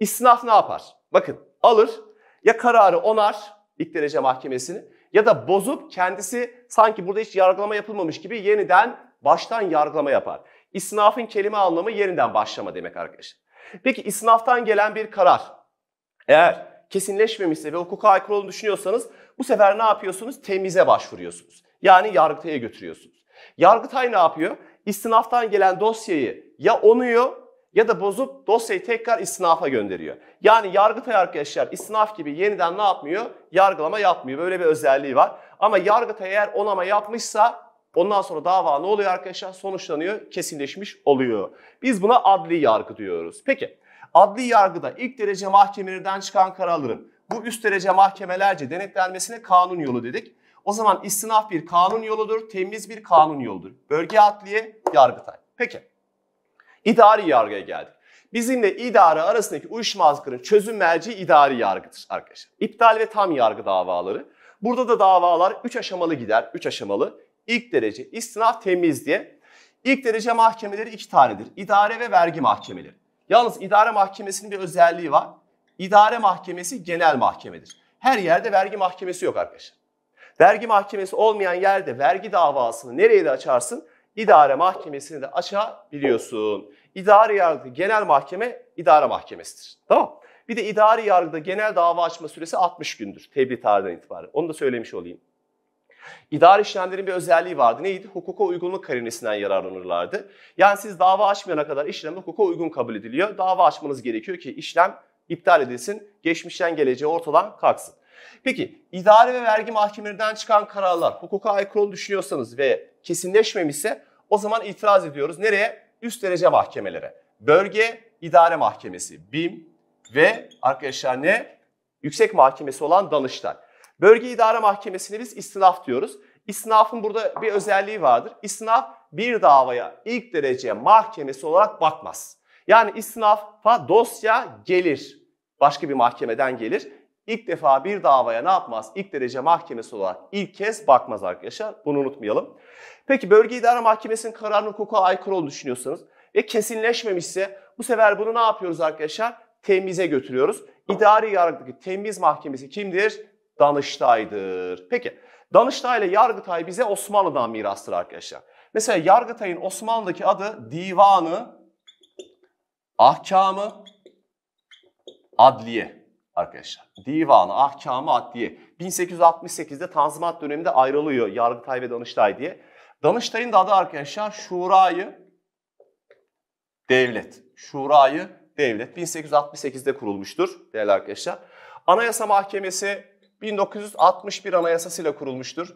İstinaf ne yapar? Bakın alır ya kararı onar ilk derece mahkemesini ya da bozup kendisi sanki burada hiç yargılama yapılmamış gibi yeniden baştan yargılama yapar. İsnafın kelime anlamı yerinden başlama demek arkadaşlar. Peki isnaftan gelen bir karar eğer kesinleşmemişse ve hukuka aykırı olduğunu düşünüyorsanız bu sefer ne yapıyorsunuz? Temize başvuruyorsunuz. Yani yargıtaya götürüyorsunuz. Yargıtay ne yapıyor? İstinaftan gelen dosyayı ya onuyor ya da bozup dosyayı tekrar istinafa gönderiyor. Yani Yargıtay arkadaşlar istinaf gibi yeniden ne yapmıyor? Yargılama yapmıyor. Böyle bir özelliği var. Ama Yargıtay eğer onama yapmışsa Ondan sonra dava ne oluyor arkadaşlar? Sonuçlanıyor, kesinleşmiş oluyor. Biz buna adli yargı diyoruz. Peki, adli yargıda ilk derece mahkemelerden çıkan kararların bu üst derece mahkemelerce denetlenmesine kanun yolu dedik. O zaman istinaf bir kanun yoludur, temiz bir kanun yoludur. Bölge adliye, yargıtay. Peki, idari yargıya geldik. Bizimle idare arasındaki uyuşmazlıkların çözüm merci idari yargıdır arkadaşlar. İptal ve tam yargı davaları. Burada da davalar 3 aşamalı gider. 3 aşamalı ilk derece istinaf temiz diye. İlk derece mahkemeleri iki tanedir. İdare ve vergi mahkemeleri. Yalnız idare mahkemesinin bir özelliği var. İdare mahkemesi genel mahkemedir. Her yerde vergi mahkemesi yok arkadaşlar. Vergi mahkemesi olmayan yerde vergi davasını nereye de açarsın? İdare mahkemesini de açabiliyorsun. İdari yargı genel mahkeme idare mahkemesidir. Tamam Bir de idari yargıda genel dava açma süresi 60 gündür Tebliğ tarihinden itibaren. Onu da söylemiş olayım. İdari işlemlerin bir özelliği vardı. Neydi? Hukuka uygunluk karinesinden yararlanırlardı. Yani siz dava açmayana kadar işlem hukuka uygun kabul ediliyor. Dava açmanız gerekiyor ki işlem iptal edilsin, geçmişten geleceğe ortadan kalksın. Peki idare ve vergi mahkemelerinden çıkan kararlar hukuka aykırı düşünüyorsanız ve kesinleşmemişse o zaman itiraz ediyoruz. Nereye? Üst derece mahkemelere. Bölge İdare Mahkemesi, BİM ve arkadaşlar ne? Yüksek Mahkemesi olan Danıştay. Bölge İdare Mahkemesi'ne biz istinaf diyoruz. İstinafın burada bir özelliği vardır. İstinaf bir davaya ilk derece mahkemesi olarak bakmaz. Yani istinafa dosya gelir. Başka bir mahkemeden gelir. İlk defa bir davaya ne yapmaz? İlk derece mahkemesi olarak ilk kez bakmaz arkadaşlar. Bunu unutmayalım. Peki bölge idare mahkemesinin kararının hukuka aykırı olduğunu düşünüyorsanız ve kesinleşmemişse bu sefer bunu ne yapıyoruz arkadaşlar? Temize götürüyoruz. İdari yargıdaki temiz mahkemesi kimdir? Danıştay'dır. Peki Danıştay ile Yargıtay bize Osmanlı'dan mirastır arkadaşlar. Mesela Yargıtay'ın Osmanlı'daki adı Divanı Ahkamı Adliye arkadaşlar. Divanı Ahkamı Adliye. 1868'de Tanzimat döneminde ayrılıyor Yargıtay ve Danıştay diye. Danıştay'ın da adı arkadaşlar Şurayı Devlet. Şurayı Devlet 1868'de kurulmuştur değerli arkadaşlar. Anayasa Mahkemesi 1961 anayasasıyla kurulmuştur.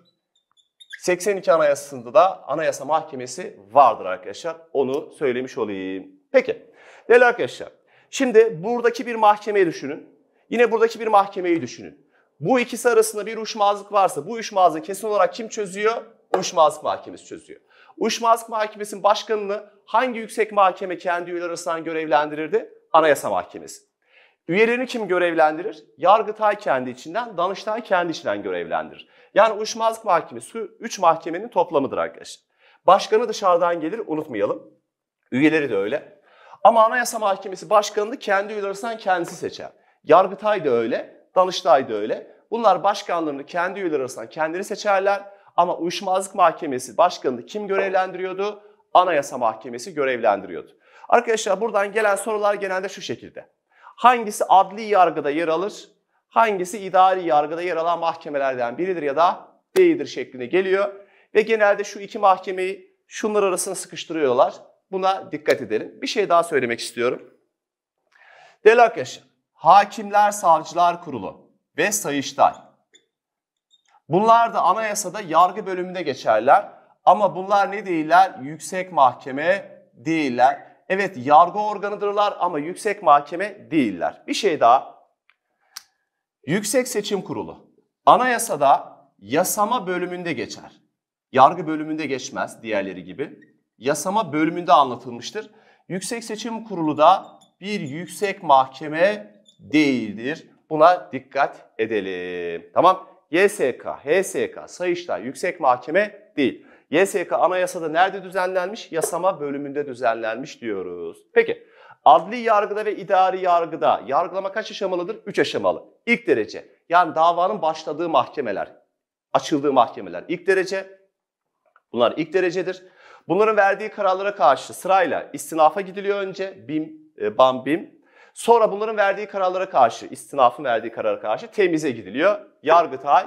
82 anayasasında da anayasa mahkemesi vardır arkadaşlar. Onu söylemiş olayım. Peki. Değerli arkadaşlar. Şimdi buradaki bir mahkemeyi düşünün. Yine buradaki bir mahkemeyi düşünün. Bu ikisi arasında bir uyuşmazlık varsa bu uyuşmazlığı kesin olarak kim çözüyor? Uyuşmazlık mahkemesi çözüyor. Uyuşmazlık mahkemesinin başkanını hangi yüksek mahkeme kendi üyeleri arasından görevlendirirdi? Anayasa Mahkemesi. Üyelerini kim görevlendirir? Yargıtay kendi içinden, Danıştay kendi içinden görevlendirir. Yani uyuşmazlık mahkemesi 3 mahkemenin toplamıdır arkadaşlar. Başkanı dışarıdan gelir unutmayalım. Üyeleri de öyle. Ama Anayasa Mahkemesi başkanını kendi üyeleri arasından kendisi seçer. Yargıtay da öyle, Danıştay da öyle. Bunlar başkanlarını kendi üyeleri arasından kendileri seçerler. Ama uyuşmazlık mahkemesi başkanını kim görevlendiriyordu? Anayasa Mahkemesi görevlendiriyordu. Arkadaşlar buradan gelen sorular genelde şu şekilde. Hangisi adli yargıda yer alır? Hangisi idari yargıda yer alan mahkemelerden biridir ya da değildir şeklinde geliyor. Ve genelde şu iki mahkemeyi şunlar arasına sıkıştırıyorlar. Buna dikkat edelim. Bir şey daha söylemek istiyorum. Değerli arkadaşlar, Hakimler Savcılar Kurulu ve Sayıştay. Bunlar da anayasada yargı bölümünde geçerler. Ama bunlar ne değiller? Yüksek mahkeme değiller evet yargı organıdırlar ama yüksek mahkeme değiller. Bir şey daha. Yüksek Seçim Kurulu anayasada yasama bölümünde geçer. Yargı bölümünde geçmez diğerleri gibi. Yasama bölümünde anlatılmıştır. Yüksek Seçim Kurulu da bir yüksek mahkeme değildir. Buna dikkat edelim. Tamam. YSK, HSK, Sayıştay, Yüksek Mahkeme değil. YSK anayasada nerede düzenlenmiş? Yasama bölümünde düzenlenmiş diyoruz. Peki adli yargıda ve idari yargıda yargılama kaç aşamalıdır? 3 aşamalı. İlk derece yani davanın başladığı mahkemeler, açıldığı mahkemeler ilk derece. Bunlar ilk derecedir. Bunların verdiği kararlara karşı sırayla istinafa gidiliyor önce bim e, BAM, BİM. Sonra bunların verdiği kararlara karşı, istinafın verdiği karara karşı temize gidiliyor. Yargıtay,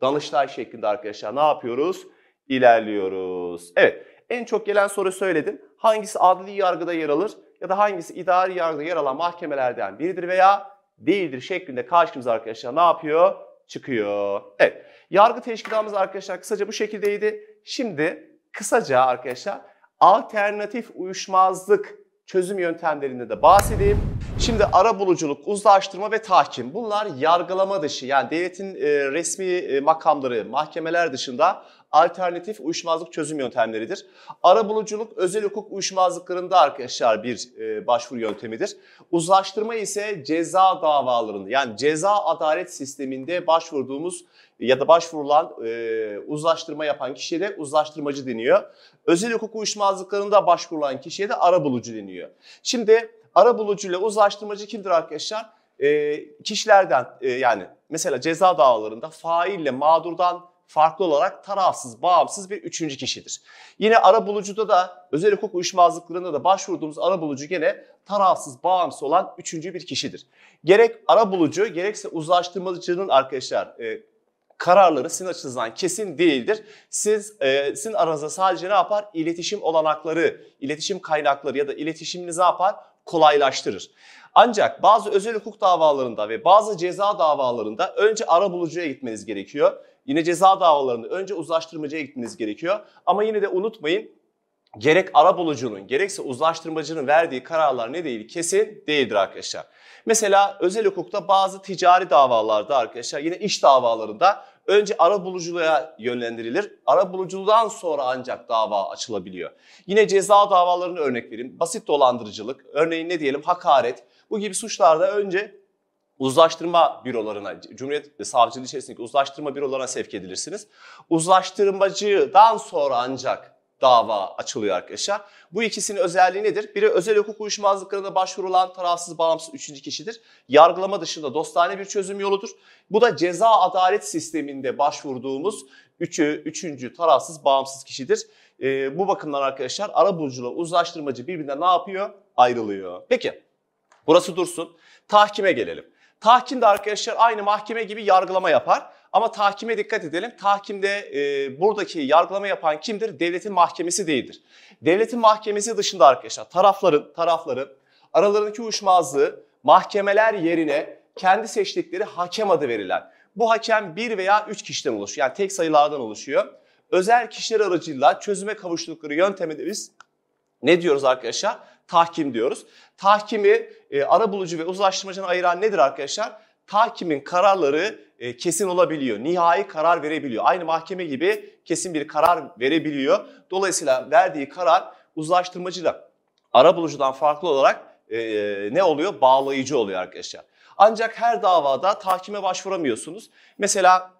Danıştay şeklinde arkadaşlar ne yapıyoruz? ilerliyoruz. Evet en çok gelen soru söyledim. Hangisi adli yargıda yer alır ya da hangisi idari yargıda yer alan mahkemelerden biridir veya değildir şeklinde karşımıza arkadaşlar ne yapıyor? Çıkıyor. Evet yargı teşkilatımız arkadaşlar kısaca bu şekildeydi. Şimdi kısaca arkadaşlar alternatif uyuşmazlık çözüm yöntemlerinde de bahsedeyim. Şimdi ara buluculuk, uzlaştırma ve tahkim bunlar yargılama dışı yani devletin e, resmi e, makamları, mahkemeler dışında alternatif uyuşmazlık çözüm yöntemleridir. Ara buluculuk özel hukuk uyuşmazlıklarında arkadaşlar bir e, başvuru yöntemidir. Uzlaştırma ise ceza davalarında yani ceza adalet sisteminde başvurduğumuz ya da başvurulan e, uzlaştırma yapan kişiye de uzlaştırmacı deniyor. Özel hukuk uyuşmazlıklarında başvurulan kişiye de ara bulucu deniyor. Şimdi Ara bulucu uzlaştırmacı kimdir arkadaşlar? E, kişilerden e, yani mesela ceza davalarında faille mağdurdan farklı olarak tarafsız, bağımsız bir üçüncü kişidir. Yine ara bulucuda da özel hukuk uyuşmazlıklarında da başvurduğumuz ara bulucu gene tarafsız, bağımsız olan üçüncü bir kişidir. Gerek ara bulucu gerekse uzlaştırmacının arkadaşlar e, kararları sizin açınızdan kesin değildir. Siz e, sizin aranızda sadece ne yapar? İletişim olanakları, iletişim kaynakları ya da iletişiminiz ne yapar? kolaylaştırır. Ancak bazı özel hukuk davalarında ve bazı ceza davalarında önce arabulucuya gitmeniz gerekiyor. Yine ceza davalarında önce uzlaştırmacıya gitmeniz gerekiyor. Ama yine de unutmayın gerek arabulucunun gerekse uzlaştırmacının verdiği kararlar ne değil kesin değildir arkadaşlar. Mesela özel hukukta bazı ticari davalarda arkadaşlar yine iş davalarında önce ara buluculuğa yönlendirilir. Ara buluculudan sonra ancak dava açılabiliyor. Yine ceza davalarını örnek vereyim. Basit dolandırıcılık, örneğin ne diyelim hakaret. Bu gibi suçlarda önce uzlaştırma bürolarına, Cumhuriyet Savcılığı içerisindeki uzlaştırma bürolarına sevk edilirsiniz. Uzlaştırmacıdan sonra ancak dava açılıyor arkadaşlar. Bu ikisinin özelliği nedir? Biri özel hukuk uyuşmazlıklarına başvurulan tarafsız bağımsız üçüncü kişidir. Yargılama dışında dostane bir çözüm yoludur. Bu da ceza adalet sisteminde başvurduğumuz üçü, üçüncü tarafsız bağımsız kişidir. Ee, bu bakımdan arkadaşlar ara bulucuyla uzlaştırmacı birbirine ne yapıyor? Ayrılıyor. Peki burası dursun. Tahkime gelelim. Tahkim de arkadaşlar aynı mahkeme gibi yargılama yapar. Ama tahkime dikkat edelim. Tahkimde e, buradaki yargılama yapan kimdir? Devletin mahkemesi değildir. Devletin mahkemesi dışında arkadaşlar tarafların, tarafların aralarındaki uyuşmazlığı mahkemeler yerine kendi seçtikleri hakem adı verilen. Bu hakem bir veya üç kişiden oluşuyor. Yani tek sayılardan oluşuyor. Özel kişiler aracıyla çözüme kavuştukları yöntemi de biz ne diyoruz arkadaşlar? Tahkim diyoruz. Tahkimi e, ara bulucu ve uzlaştırmacını ayıran nedir arkadaşlar? hakimin kararları e, kesin olabiliyor. Nihai karar verebiliyor. Aynı mahkeme gibi kesin bir karar verebiliyor. Dolayısıyla verdiği karar ara bulucudan farklı olarak e, e, ne oluyor? Bağlayıcı oluyor arkadaşlar. Ancak her davada tahkime başvuramıyorsunuz. Mesela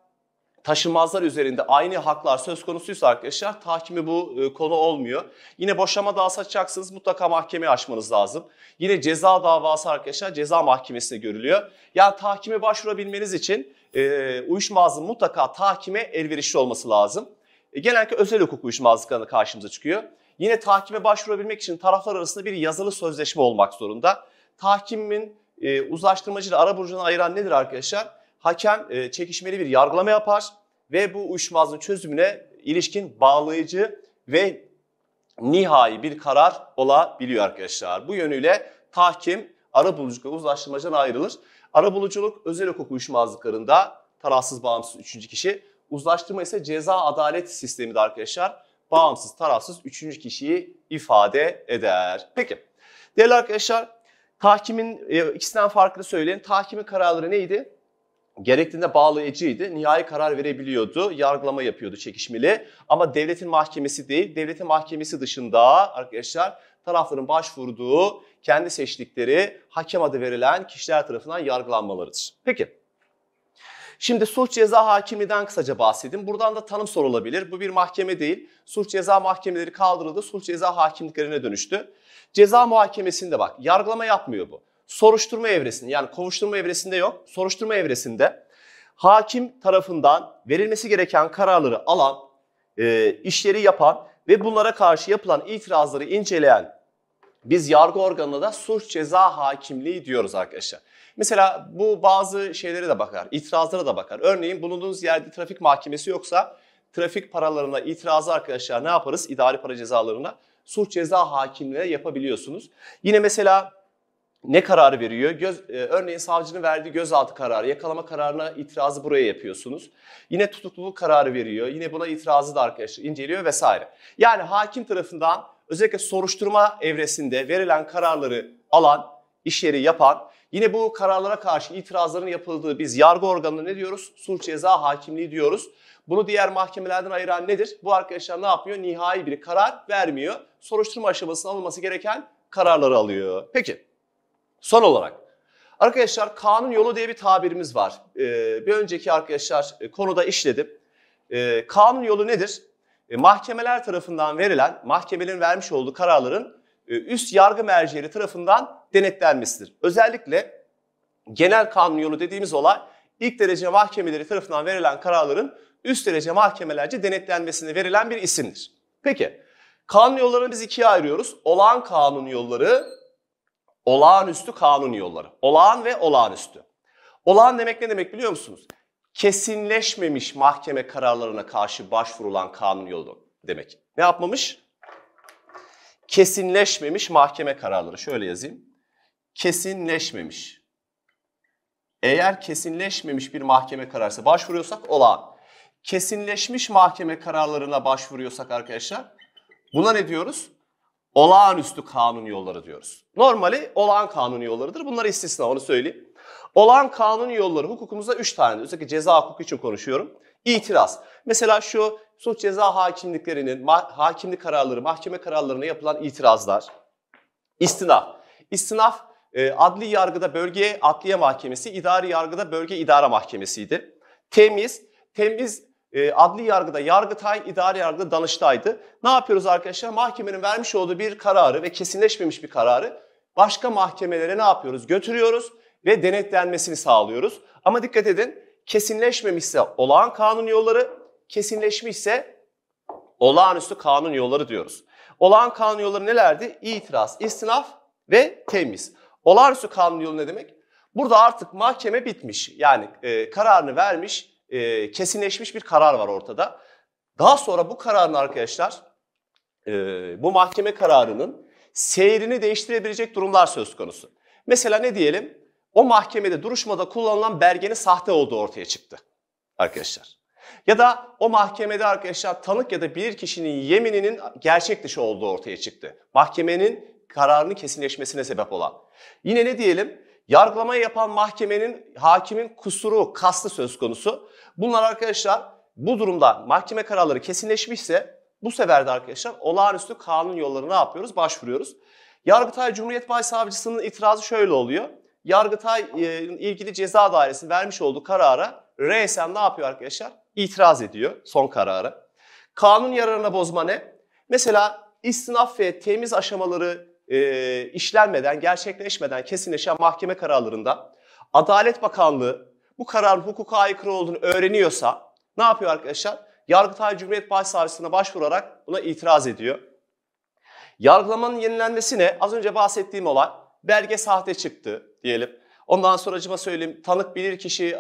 taşınmazlar üzerinde aynı haklar söz konusuysa arkadaşlar tahkimi bu e, konu olmuyor. Yine boşama davası açacaksınız mutlaka mahkemeye açmanız lazım. Yine ceza davası arkadaşlar ceza mahkemesine görülüyor. Yani tahkime başvurabilmeniz için e, uyuşmazlığın mutlaka tahkime elverişli olması lazım. E, genellikle özel hukuk uyuşmazlıkları karşımıza çıkıyor. Yine tahkime başvurabilmek için taraflar arasında bir yazılı sözleşme olmak zorunda. Tahkimin e, uzlaştırmacı ile ara ayıran nedir arkadaşlar? hakem e, çekişmeli bir yargılama yapar ve bu uyuşmazlığın çözümüne ilişkin bağlayıcı ve nihai bir karar olabiliyor arkadaşlar. Bu yönüyle tahkim arabuluculuk ve uzlaştırmacadan ayrılır. Arabuluculuk özel hukuk uyuşmazlıklarında tarafsız bağımsız üçüncü kişi. Uzlaştırma ise ceza adalet sistemi de arkadaşlar bağımsız tarafsız üçüncü kişiyi ifade eder. Peki değerli arkadaşlar tahkimin e, ikisinden farklı söyleyin. Tahkimin kararları neydi? gerektiğinde bağlayıcıydı. Nihai karar verebiliyordu, yargılama yapıyordu çekişmeli. Ama devletin mahkemesi değil, devletin mahkemesi dışında arkadaşlar tarafların başvurduğu, kendi seçtikleri hakem adı verilen kişiler tarafından yargılanmalarıdır. Peki. Şimdi suç ceza hakimiden kısaca bahsedeyim. Buradan da tanım sorulabilir. Bu bir mahkeme değil. Suç ceza mahkemeleri kaldırıldı. Suç ceza hakimliklerine dönüştü. Ceza muhakemesinde bak yargılama yapmıyor bu soruşturma evresinde yani kovuşturma evresinde yok. Soruşturma evresinde hakim tarafından verilmesi gereken kararları alan, e, işleri yapan ve bunlara karşı yapılan itirazları inceleyen biz yargı organına da suç ceza hakimliği diyoruz arkadaşlar. Mesela bu bazı şeylere de bakar, itirazlara da bakar. Örneğin bulunduğunuz yerde trafik mahkemesi yoksa trafik paralarına itirazı arkadaşlar ne yaparız? İdari para cezalarına suç ceza hakimliğine yapabiliyorsunuz. Yine mesela ne kararı veriyor? Göz, e, örneğin savcının verdiği gözaltı kararı, yakalama kararına itirazı buraya yapıyorsunuz. Yine tutukluluk kararı veriyor. Yine buna itirazı da arkadaşlar inceliyor vesaire. Yani hakim tarafından özellikle soruşturma evresinde verilen kararları alan, iş yeri yapan, yine bu kararlara karşı itirazların yapıldığı biz yargı organına ne diyoruz? Sulh ceza hakimliği diyoruz. Bunu diğer mahkemelerden ayıran nedir? Bu arkadaşlar ne yapıyor? Nihai bir karar vermiyor. Soruşturma aşamasında alınması gereken kararları alıyor. Peki. Son olarak arkadaşlar kanun yolu diye bir tabirimiz var. Ee, bir önceki arkadaşlar e, konuda işledim. Ee, kanun yolu nedir? Ee, mahkemeler tarafından verilen, mahkemelerin vermiş olduğu kararların e, üst yargı mercileri tarafından denetlenmesidir. Özellikle genel kanun yolu dediğimiz olay ilk derece mahkemeleri tarafından verilen kararların üst derece mahkemelerce denetlenmesine verilen bir isimdir. Peki kanun yollarını biz ikiye ayırıyoruz. Olağan kanun yolları Olağanüstü kanun yolları. Olağan ve olağanüstü. Olağan demek ne demek biliyor musunuz? Kesinleşmemiş mahkeme kararlarına karşı başvurulan kanun yolu demek. Ne yapmamış? Kesinleşmemiş mahkeme kararları. Şöyle yazayım. Kesinleşmemiş. Eğer kesinleşmemiş bir mahkeme kararsa başvuruyorsak olağan. Kesinleşmiş mahkeme kararlarına başvuruyorsak arkadaşlar buna ne diyoruz? olağanüstü kanun yolları diyoruz. Normali olağan kanun yollarıdır. Bunlar istisna onu söyleyeyim. Olağan kanun yolları hukukumuzda 3 tane. Özellikle ceza hukuku için konuşuyorum. İtiraz. Mesela şu suç ceza hakimliklerinin, hakimlik kararları, mahkeme kararlarına yapılan itirazlar. İstinaf. İstinaf e, adli yargıda bölge adliye mahkemesi, idari yargıda bölge idara mahkemesiydi. Temiz. Temiz ee, adli yargıda Yargıtay, idari yargıda Danıştay'dı. Ne yapıyoruz arkadaşlar? Mahkemenin vermiş olduğu bir kararı ve kesinleşmemiş bir kararı başka mahkemelere ne yapıyoruz? Götürüyoruz ve denetlenmesini sağlıyoruz. Ama dikkat edin kesinleşmemişse olağan kanun yolları, kesinleşmişse olağanüstü kanun yolları diyoruz. Olağan kanun yolları nelerdi? İtiraz, istinaf ve temiz. Olağanüstü kanun yolu ne demek? Burada artık mahkeme bitmiş. Yani e, kararını vermiş e, kesinleşmiş bir karar var ortada. Daha sonra bu kararın arkadaşlar e, bu mahkeme kararının seyrini değiştirebilecek durumlar söz konusu. Mesela ne diyelim? O mahkemede duruşmada kullanılan belgenin sahte olduğu ortaya çıktı arkadaşlar. Ya da o mahkemede arkadaşlar tanık ya da bir kişinin yemininin gerçek dışı olduğu ortaya çıktı. Mahkemenin kararını kesinleşmesine sebep olan. Yine ne diyelim? Yargılamayı yapan mahkemenin, hakimin kusuru, kastı söz konusu. Bunlar arkadaşlar bu durumda mahkeme kararları kesinleşmişse bu sefer de arkadaşlar olağanüstü kanun yollarına ne yapıyoruz? Başvuruyoruz. Yargıtay Cumhuriyet Başsavcısının itirazı şöyle oluyor. Yargıtayın e, ilgili ceza dairesi vermiş olduğu karara resen ne yapıyor arkadaşlar? İtiraz ediyor son kararı. Kanun yararına bozma ne? Mesela istinaf ve temiz aşamaları e, işlenmeden, gerçekleşmeden kesinleşen mahkeme kararlarında Adalet Bakanlığı bu kararın hukuka aykırı olduğunu öğreniyorsa ne yapıyor arkadaşlar? Yargıtay Cumhuriyet Başsavcısına başvurarak buna itiraz ediyor. Yargılamanın yenilenmesine az önce bahsettiğim olay belge sahte çıktı diyelim. Ondan sonra acıma söyleyeyim tanık bilir kişi e,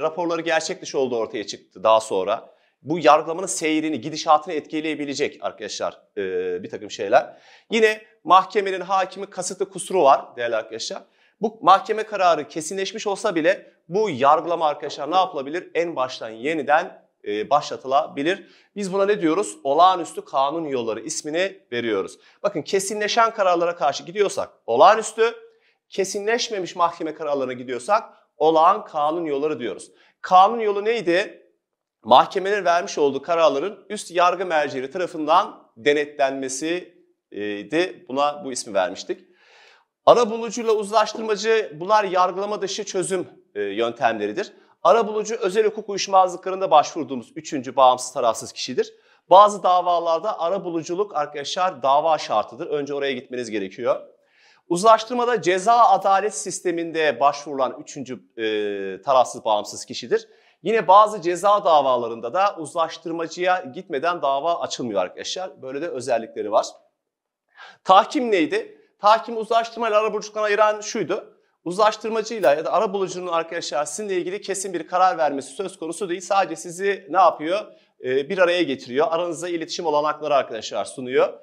raporları gerçek dışı olduğu ortaya çıktı daha sonra bu yargılamanın seyrini, gidişatını etkileyebilecek arkadaşlar e, bir takım şeyler. Yine mahkemenin hakimi kasıtlı kusuru var değerli arkadaşlar. Bu mahkeme kararı kesinleşmiş olsa bile bu yargılama arkadaşlar ne yapılabilir? En baştan yeniden e, başlatılabilir. Biz buna ne diyoruz? Olağanüstü kanun yolları ismini veriyoruz. Bakın kesinleşen kararlara karşı gidiyorsak olağanüstü, kesinleşmemiş mahkeme kararlarına gidiyorsak olağan kanun yolları diyoruz. Kanun yolu neydi? mahkemelerin vermiş olduğu kararların üst yargı mercileri tarafından denetlenmesi e, de buna bu ismi vermiştik. Ara bulucuyla uzlaştırmacı bunlar yargılama dışı çözüm e, yöntemleridir. Ara bulucu özel hukuk uyuşmazlıklarında başvurduğumuz üçüncü bağımsız tarafsız kişidir. Bazı davalarda ara buluculuk arkadaşlar dava şartıdır. Önce oraya gitmeniz gerekiyor. Uzlaştırmada ceza adalet sisteminde başvurulan üçüncü e, tarafsız bağımsız kişidir. Yine bazı ceza davalarında da uzlaştırmacıya gitmeden dava açılmıyor arkadaşlar. Böyle de özellikleri var. Tahkim neydi? Tahkim uzlaştırmayla ara buluculuktan ayıran şuydu. Uzlaştırmacıyla ya da arabulucunun arkadaşlar sizinle ilgili kesin bir karar vermesi söz konusu değil. Sadece sizi ne yapıyor? Ee, bir araya getiriyor. Aranızda iletişim olanakları arkadaşlar sunuyor.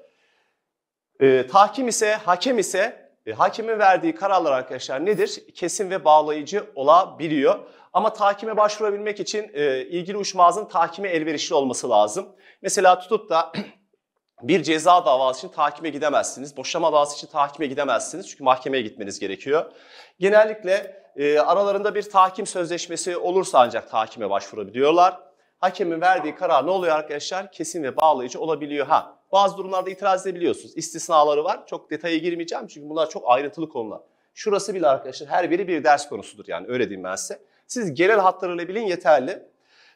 Ee, tahkim ise, hakem ise e, hakemin verdiği kararlar arkadaşlar nedir? Kesin ve bağlayıcı olabiliyor. Ama tahkime başvurabilmek için e, ilgili uçmazın tahkime elverişli olması lazım. Mesela tutup da bir ceza davası için tahkime gidemezsiniz. Boşama davası için tahkime gidemezsiniz. Çünkü mahkemeye gitmeniz gerekiyor. Genellikle e, aralarında bir tahkim sözleşmesi olursa ancak tahkime başvurabiliyorlar. Hakemin verdiği karar ne oluyor arkadaşlar? Kesin ve bağlayıcı olabiliyor. Ha, bazı durumlarda itiraz edebiliyorsunuz. İstisnaları var. Çok detaya girmeyeceğim çünkü bunlar çok ayrıntılı konular. Şurası bile arkadaşlar her biri bir ders konusudur yani öyle diyeyim ben size. Siz genel hatlarıyla bilin yeterli.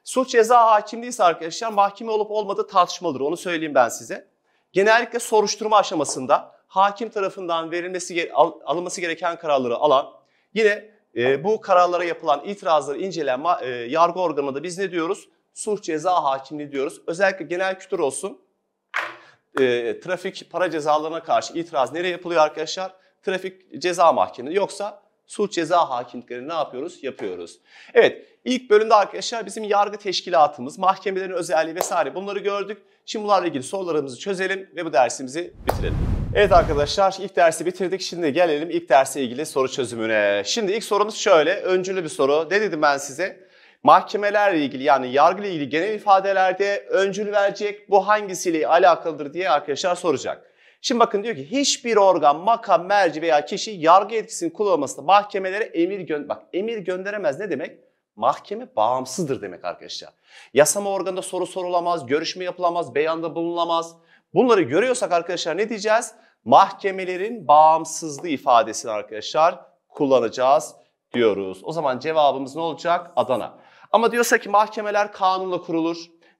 Suç ceza hakimliği ise arkadaşlar mahkeme olup olmadığı tartışmalıdır. Onu söyleyeyim ben size. Genellikle soruşturma aşamasında hakim tarafından verilmesi alınması gereken kararları alan yine e, bu kararlara yapılan itirazları inceleyen e, yargı organına da biz ne diyoruz? Suç ceza hakimliği diyoruz. Özellikle genel kültür olsun. E, trafik para cezalarına karşı itiraz nereye yapılıyor arkadaşlar? Trafik ceza mahkemesi. Yoksa Suç ceza hakimliklerini ne yapıyoruz? Yapıyoruz. Evet ilk bölümde arkadaşlar bizim yargı teşkilatımız, mahkemelerin özelliği vesaire bunları gördük. Şimdi bunlarla ilgili sorularımızı çözelim ve bu dersimizi bitirelim. Evet arkadaşlar ilk dersi bitirdik. Şimdi gelelim ilk derse ilgili soru çözümüne. Şimdi ilk sorumuz şöyle. Öncülü bir soru. Ne dedim ben size? Mahkemelerle ilgili yani yargı ile ilgili genel ifadelerde öncül verecek. Bu hangisiyle alakalıdır diye arkadaşlar soracak. Şimdi bakın diyor ki hiçbir organ, makam, merci veya kişi yargı etkisinin kullanılmasında mahkemelere emir gö bak emir gönderemez ne demek? Mahkeme bağımsızdır demek arkadaşlar. Yasama organında soru sorulamaz, görüşme yapılamaz, beyanda bulunulamaz. Bunları görüyorsak arkadaşlar ne diyeceğiz? Mahkemelerin bağımsızlığı ifadesini arkadaşlar kullanacağız diyoruz. O zaman cevabımız ne olacak? Adana. Ama diyorsa ki mahkemeler kanunla kurulur.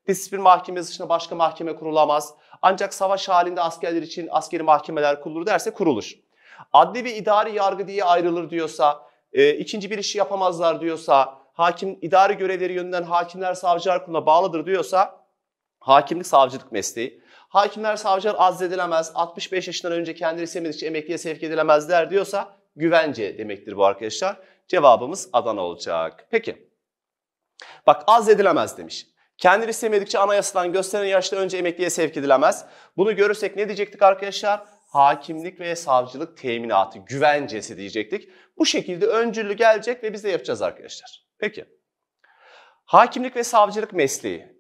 Disiplin mahkemesi dışında başka mahkeme kurulamaz. Ancak savaş halinde askerler için askeri mahkemeler kurulur derse kurulur. Adli ve idari yargı diye ayrılır diyorsa, e, ikinci bir işi yapamazlar diyorsa, hakim idari görevleri yönünden hakimler savcılar kuruluna bağlıdır diyorsa hakimlik savcılık mesleği. Hakimler savcılar azledilemez, 65 yaşından önce kendileri istemedikçe emekliye sevk edilemezler diyorsa güvence demektir bu arkadaşlar. Cevabımız Adana olacak. Peki. Bak azledilemez demiş. Kendini istemedikçe anayasadan gösteren yaşta önce emekliye sevk edilemez. Bunu görürsek ne diyecektik arkadaşlar? Hakimlik ve savcılık teminatı, güvencesi diyecektik. Bu şekilde öncüllü gelecek ve biz de yapacağız arkadaşlar. Peki. Hakimlik ve savcılık mesleği.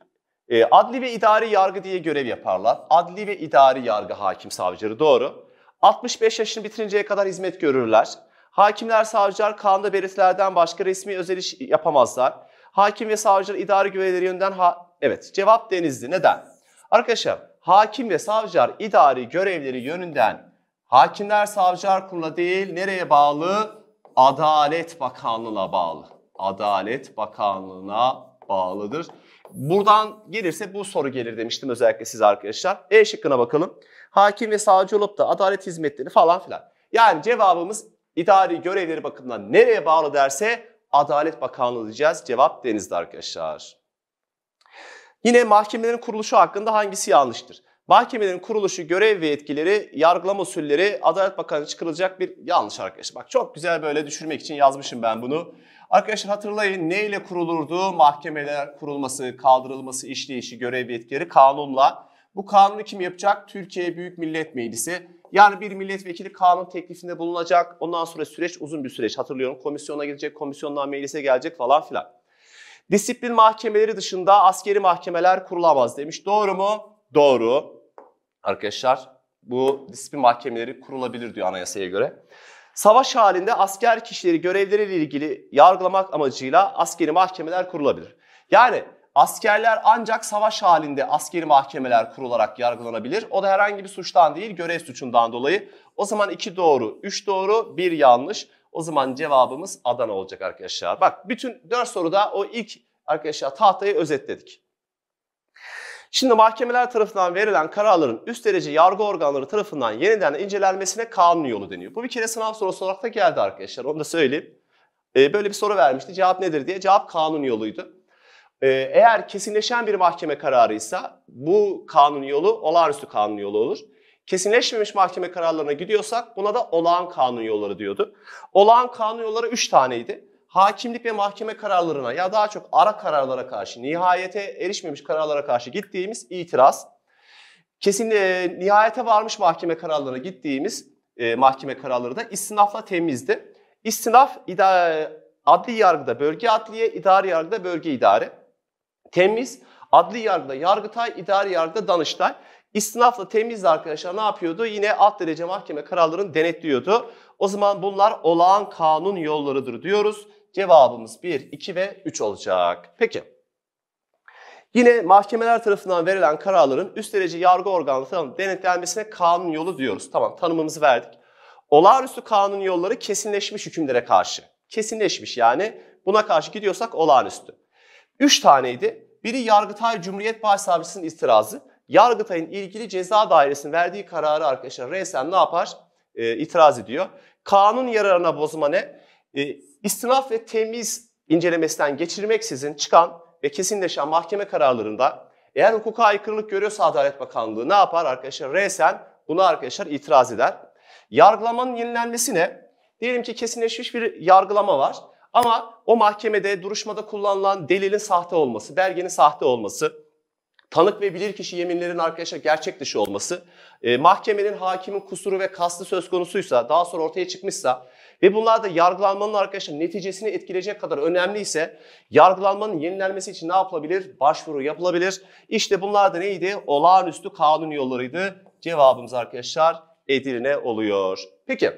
Ee, adli ve idari yargı diye görev yaparlar. Adli ve idari yargı hakim savcıları doğru. 65 yaşını bitirinceye kadar hizmet görürler. Hakimler, savcılar kanunda belirtilerden başka resmi özel iş yapamazlar. Hakim ve savcılar idari görevleri yönünden ha evet cevap Denizli. Neden? Arkadaşlar hakim ve savcılar idari görevleri yönünden hakimler savcılar kuruluna değil nereye bağlı? Adalet Bakanlığı'na bağlı. Adalet Bakanlığı'na bağlıdır. Buradan gelirse bu soru gelir demiştim özellikle siz arkadaşlar. E şıkkına bakalım. Hakim ve savcı olup da adalet hizmetleri falan filan. Yani cevabımız idari görevleri bakımından nereye bağlı derse Adalet Bakanlığı diyeceğiz. Cevap denizde arkadaşlar. Yine mahkemelerin kuruluşu hakkında hangisi yanlıştır? Mahkemelerin kuruluşu, görev ve yetkileri, yargılama usulleri Adalet Bakanı çıkarılacak bir yanlış arkadaşlar. Bak çok güzel böyle düşürmek için yazmışım ben bunu. Arkadaşlar hatırlayın ne ile kurulurdu? Mahkemeler kurulması, kaldırılması, işleyişi, görev ve yetkileri kanunla. Bu kanunu kim yapacak? Türkiye Büyük Millet Meclisi. Yani bir milletvekili kanun teklifinde bulunacak. Ondan sonra süreç uzun bir süreç. Hatırlıyorum komisyona gidecek, komisyondan meclise gelecek falan filan. Disiplin mahkemeleri dışında askeri mahkemeler kurulamaz demiş. Doğru mu? Doğru. Arkadaşlar bu disiplin mahkemeleri kurulabilir diyor anayasaya göre. Savaş halinde asker kişileri görevleriyle ilgili yargılamak amacıyla askeri mahkemeler kurulabilir. Yani Askerler ancak savaş halinde askeri mahkemeler kurularak yargılanabilir. O da herhangi bir suçtan değil görev suçundan dolayı. O zaman 2 doğru, 3 doğru, 1 yanlış. O zaman cevabımız Adana olacak arkadaşlar. Bak bütün 4 soruda o ilk arkadaşlar tahtayı özetledik. Şimdi mahkemeler tarafından verilen kararların üst derece yargı organları tarafından yeniden incelenmesine kanun yolu deniyor. Bu bir kere sınav sorusu olarak da geldi arkadaşlar. Onu da söyleyeyim. Ee, böyle bir soru vermişti. Cevap nedir diye. Cevap kanun yoluydu. Ee, eğer kesinleşen bir mahkeme kararıysa bu kanun yolu olağanüstü kanun yolu olur. Kesinleşmemiş mahkeme kararlarına gidiyorsak buna da olağan kanun yolları diyordu. Olağan kanun yolları 3 taneydi. Hakimlik ve mahkeme kararlarına ya daha çok ara kararlara karşı, nihayete erişmemiş kararlara karşı gittiğimiz itiraz. Kesin e, nihayete varmış mahkeme kararlarına gittiğimiz e, mahkeme kararları da istinafla temizdi. İstinaf ida, e, adli yargıda bölge adliye, idari yargıda bölge idare temiz. Adli yargıda Yargıtay, idari yargıda Danıştay. İstinafla temiz arkadaşlar ne yapıyordu? Yine alt derece mahkeme kararlarını denetliyordu. O zaman bunlar olağan kanun yollarıdır diyoruz. Cevabımız 1, 2 ve 3 olacak. Peki. Yine mahkemeler tarafından verilen kararların üst derece yargı organı tarafından denetlenmesine kanun yolu diyoruz. Tamam tanımımızı verdik. Olağanüstü kanun yolları kesinleşmiş hükümlere karşı. Kesinleşmiş yani buna karşı gidiyorsak olağanüstü. 3 taneydi. Biri Yargıtay Cumhuriyet Başsavcısının itirazı. Yargıtay'ın ilgili ceza dairesinin verdiği kararı arkadaşlar resen ne yapar? E, itiraz ediyor. Kanun yararına bozma ne? E, istinaf ve temiz incelemesinden geçirmeksizin çıkan ve kesinleşen mahkeme kararlarında eğer hukuka aykırılık görüyorsa Adalet Bakanlığı ne yapar arkadaşlar? Resen buna arkadaşlar itiraz eder. Yargılamanın yenilenmesi ne? Diyelim ki kesinleşmiş bir yargılama var. Ama o mahkemede duruşmada kullanılan delilin sahte olması, belgenin sahte olması, tanık ve bilirkişi yeminlerin arkadaşlar gerçek dışı olması, e, mahkemenin hakimin kusuru ve kastı söz konusuysa, daha sonra ortaya çıkmışsa ve bunlar da yargılanmanın arkadaşlar neticesini etkileyecek kadar önemliyse yargılanmanın yenilenmesi için ne yapılabilir? Başvuru yapılabilir. İşte bunlar da neydi? Olağanüstü kanun yollarıydı. Cevabımız arkadaşlar Edirne oluyor. Peki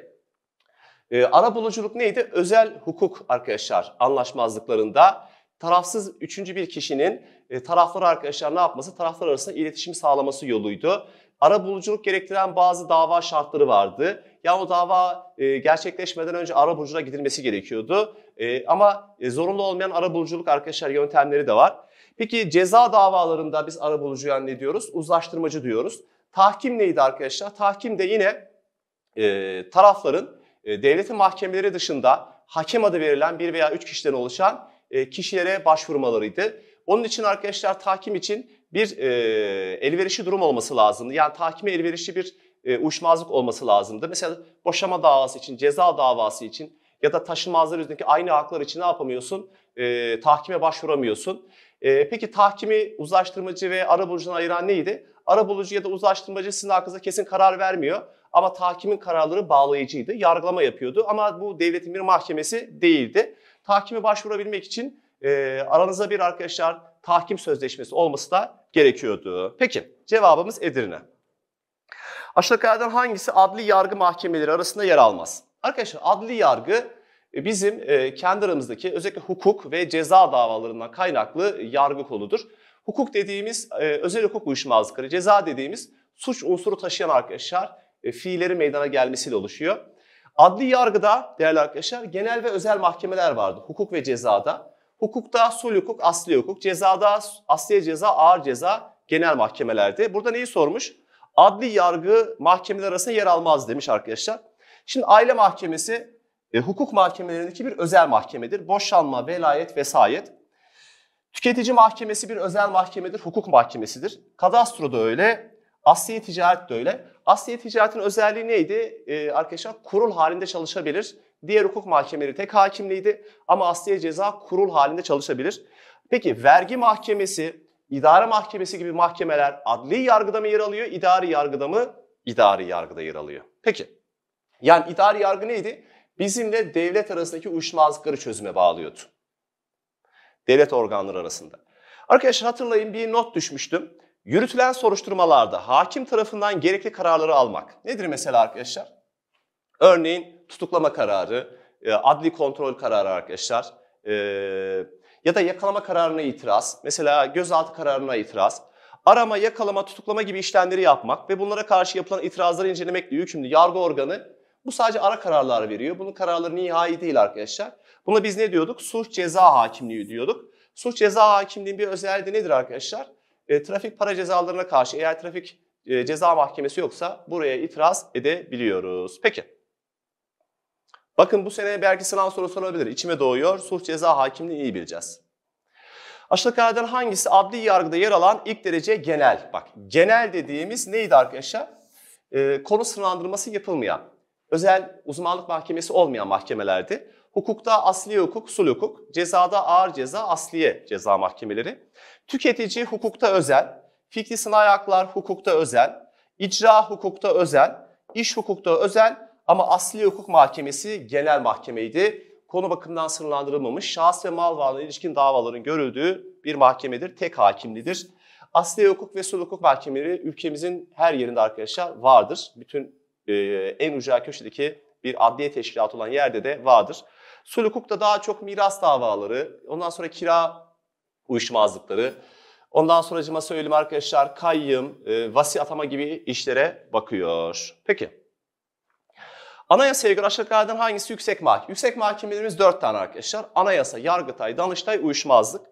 e, ee, ara buluculuk neydi? Özel hukuk arkadaşlar anlaşmazlıklarında tarafsız üçüncü bir kişinin e, taraflar arkadaşlar ne yapması? Taraflar arasında iletişim sağlaması yoluydu. Ara buluculuk gerektiren bazı dava şartları vardı. Yani o dava e, gerçekleşmeden önce ara buluculuğa gidilmesi gerekiyordu. E, ama e, zorunlu olmayan ara buluculuk arkadaşlar yöntemleri de var. Peki ceza davalarında biz ara bulucuya ne diyoruz? Uzlaştırmacı diyoruz. Tahkim neydi arkadaşlar? Tahkim de yine e, tarafların ee, devletin mahkemeleri dışında hakem adı verilen bir veya üç kişiden oluşan e, kişilere başvurmalarıydı. Onun için arkadaşlar tahkim için bir e, elverişli durum olması lazımdı. Yani tahkime elverişli bir e, uyuşmazlık olması lazımdı. Mesela boşama davası için, ceza davası için ya da taşınmazlar üzerindeki aynı haklar için ne yapamıyorsun? E, tahkime başvuramıyorsun. E, peki tahkimi uzlaştırmacı ve arabulucudan ayıran neydi? Arabulucu ya da uzlaştırmacı sizin hakkınızda kesin karar vermiyor. Ama tahkimin kararları bağlayıcıydı. Yargılama yapıyordu ama bu devletin bir mahkemesi değildi. Tahkime başvurabilmek için e, aranızda bir arkadaşlar tahkim sözleşmesi olması da gerekiyordu. Peki cevabımız Edirne. Aşağıdakilerden hangisi adli yargı mahkemeleri arasında yer almaz? Arkadaşlar adli yargı e, bizim e, kendi aramızdaki özellikle hukuk ve ceza davalarından kaynaklı yargı koludur. Hukuk dediğimiz e, özel hukuk uyuşmazlıkları, ceza dediğimiz suç unsuru taşıyan arkadaşlar e, fiilleri meydana gelmesiyle oluşuyor. Adli yargıda değerli arkadaşlar genel ve özel mahkemeler vardı hukuk ve cezada. Hukukta sul hukuk, asli hukuk, cezada asliye ceza, ağır ceza genel mahkemelerde. Burada neyi sormuş? Adli yargı mahkemeler arasında yer almaz demiş arkadaşlar. Şimdi aile mahkemesi e, hukuk mahkemelerindeki bir özel mahkemedir. Boşanma, velayet, vesayet. Tüketici mahkemesi bir özel mahkemedir, hukuk mahkemesidir. Kadastro da öyle, asliye ticaret de öyle. Asliye ticaretin özelliği neydi? Ee, arkadaşlar kurul halinde çalışabilir. Diğer hukuk mahkemeleri tek hakimliydi ama asliye ceza kurul halinde çalışabilir. Peki vergi mahkemesi, idare mahkemesi gibi mahkemeler adli yargıda mı yer alıyor, idari yargıda mı? İdari yargıda yer alıyor. Peki, yani idari yargı neydi? Bizimle devlet arasındaki uyuşmazlıkları çözüme bağlıyordu. Devlet organları arasında. Arkadaşlar hatırlayın bir not düşmüştüm. Yürütülen soruşturmalarda hakim tarafından gerekli kararları almak. Nedir mesela arkadaşlar? Örneğin tutuklama kararı, e, adli kontrol kararı arkadaşlar e, ya da yakalama kararına itiraz, mesela gözaltı kararına itiraz, arama, yakalama, tutuklama gibi işlemleri yapmak ve bunlara karşı yapılan itirazları incelemekle yükümlü yargı organı bu sadece ara kararlar veriyor. Bunun kararları nihai değil arkadaşlar. Buna biz ne diyorduk? Suç ceza hakimliği diyorduk. Suç ceza hakimliğinin bir özelliği nedir arkadaşlar? E, trafik para cezalarına karşı eğer trafik e, ceza mahkemesi yoksa buraya itiraz edebiliyoruz. Peki. Bakın bu sene belki sınav soru sorabilir. İçime doğuyor. Suç ceza hakimliği iyi bileceğiz. Aşağıdakilerden hangisi adli yargıda yer alan ilk derece genel? Bak genel dediğimiz neydi arkadaşlar? Ee, konu sınırlandırması yapılmayan, özel uzmanlık mahkemesi olmayan mahkemelerdi. Hukukta asli hukuk, sul hukuk, cezada ağır ceza, asliye ceza mahkemeleri. Tüketici hukukta özel, fikri sınai haklar hukukta özel, icra hukukta özel, iş hukukta özel ama asli hukuk mahkemesi genel mahkemeydi. Konu bakımından sınırlandırılmamış şahıs ve mal varlığına ilişkin davaların görüldüğü bir mahkemedir, tek hakimlidir. Asli hukuk ve sul hukuk mahkemeleri ülkemizin her yerinde arkadaşlar vardır. Bütün e, en uca köşedeki bir adliye teşkilatı olan yerde de vardır. Usul hukukta daha çok miras davaları, ondan sonra kira uyuşmazlıkları, ondan sonra cıma söyleyeyim arkadaşlar kayyım, e, vasi atama gibi işlere bakıyor. Peki. Anayasaya göre aşağıdakilerden hangisi yüksek mahkeme? Yüksek mahkemelerimiz dört tane arkadaşlar. Anayasa, Yargıtay, Danıştay, Uyuşmazlık.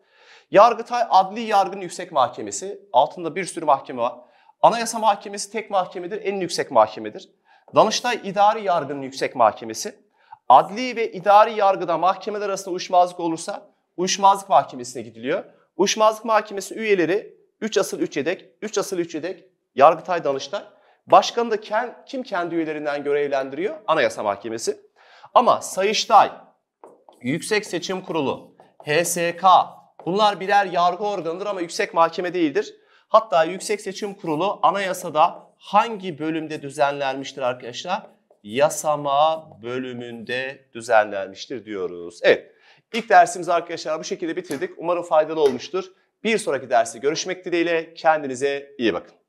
Yargıtay Adli Yargı'nın yüksek mahkemesi. Altında bir sürü mahkeme var. Anayasa Mahkemesi tek mahkemedir, en yüksek mahkemedir. Danıştay İdari Yargı'nın yüksek mahkemesi. Adli ve idari yargıda mahkemeler arasında uyuşmazlık olursa uyuşmazlık mahkemesine gidiliyor. Uyuşmazlık mahkemesi üyeleri 3 asıl 3 yedek, 3 asıl 3 yedek Yargıtay Danıştay. Başkanı da kend, kim kendi üyelerinden görevlendiriyor? Anayasa Mahkemesi. Ama Sayıştay, Yüksek Seçim Kurulu, HSK bunlar birer yargı organıdır ama yüksek mahkeme değildir. Hatta Yüksek Seçim Kurulu anayasada hangi bölümde düzenlenmiştir arkadaşlar? yasama bölümünde düzenlenmiştir diyoruz. Evet, ilk dersimizi arkadaşlar bu şekilde bitirdik. Umarım faydalı olmuştur. Bir sonraki derste görüşmek dileğiyle kendinize iyi bakın.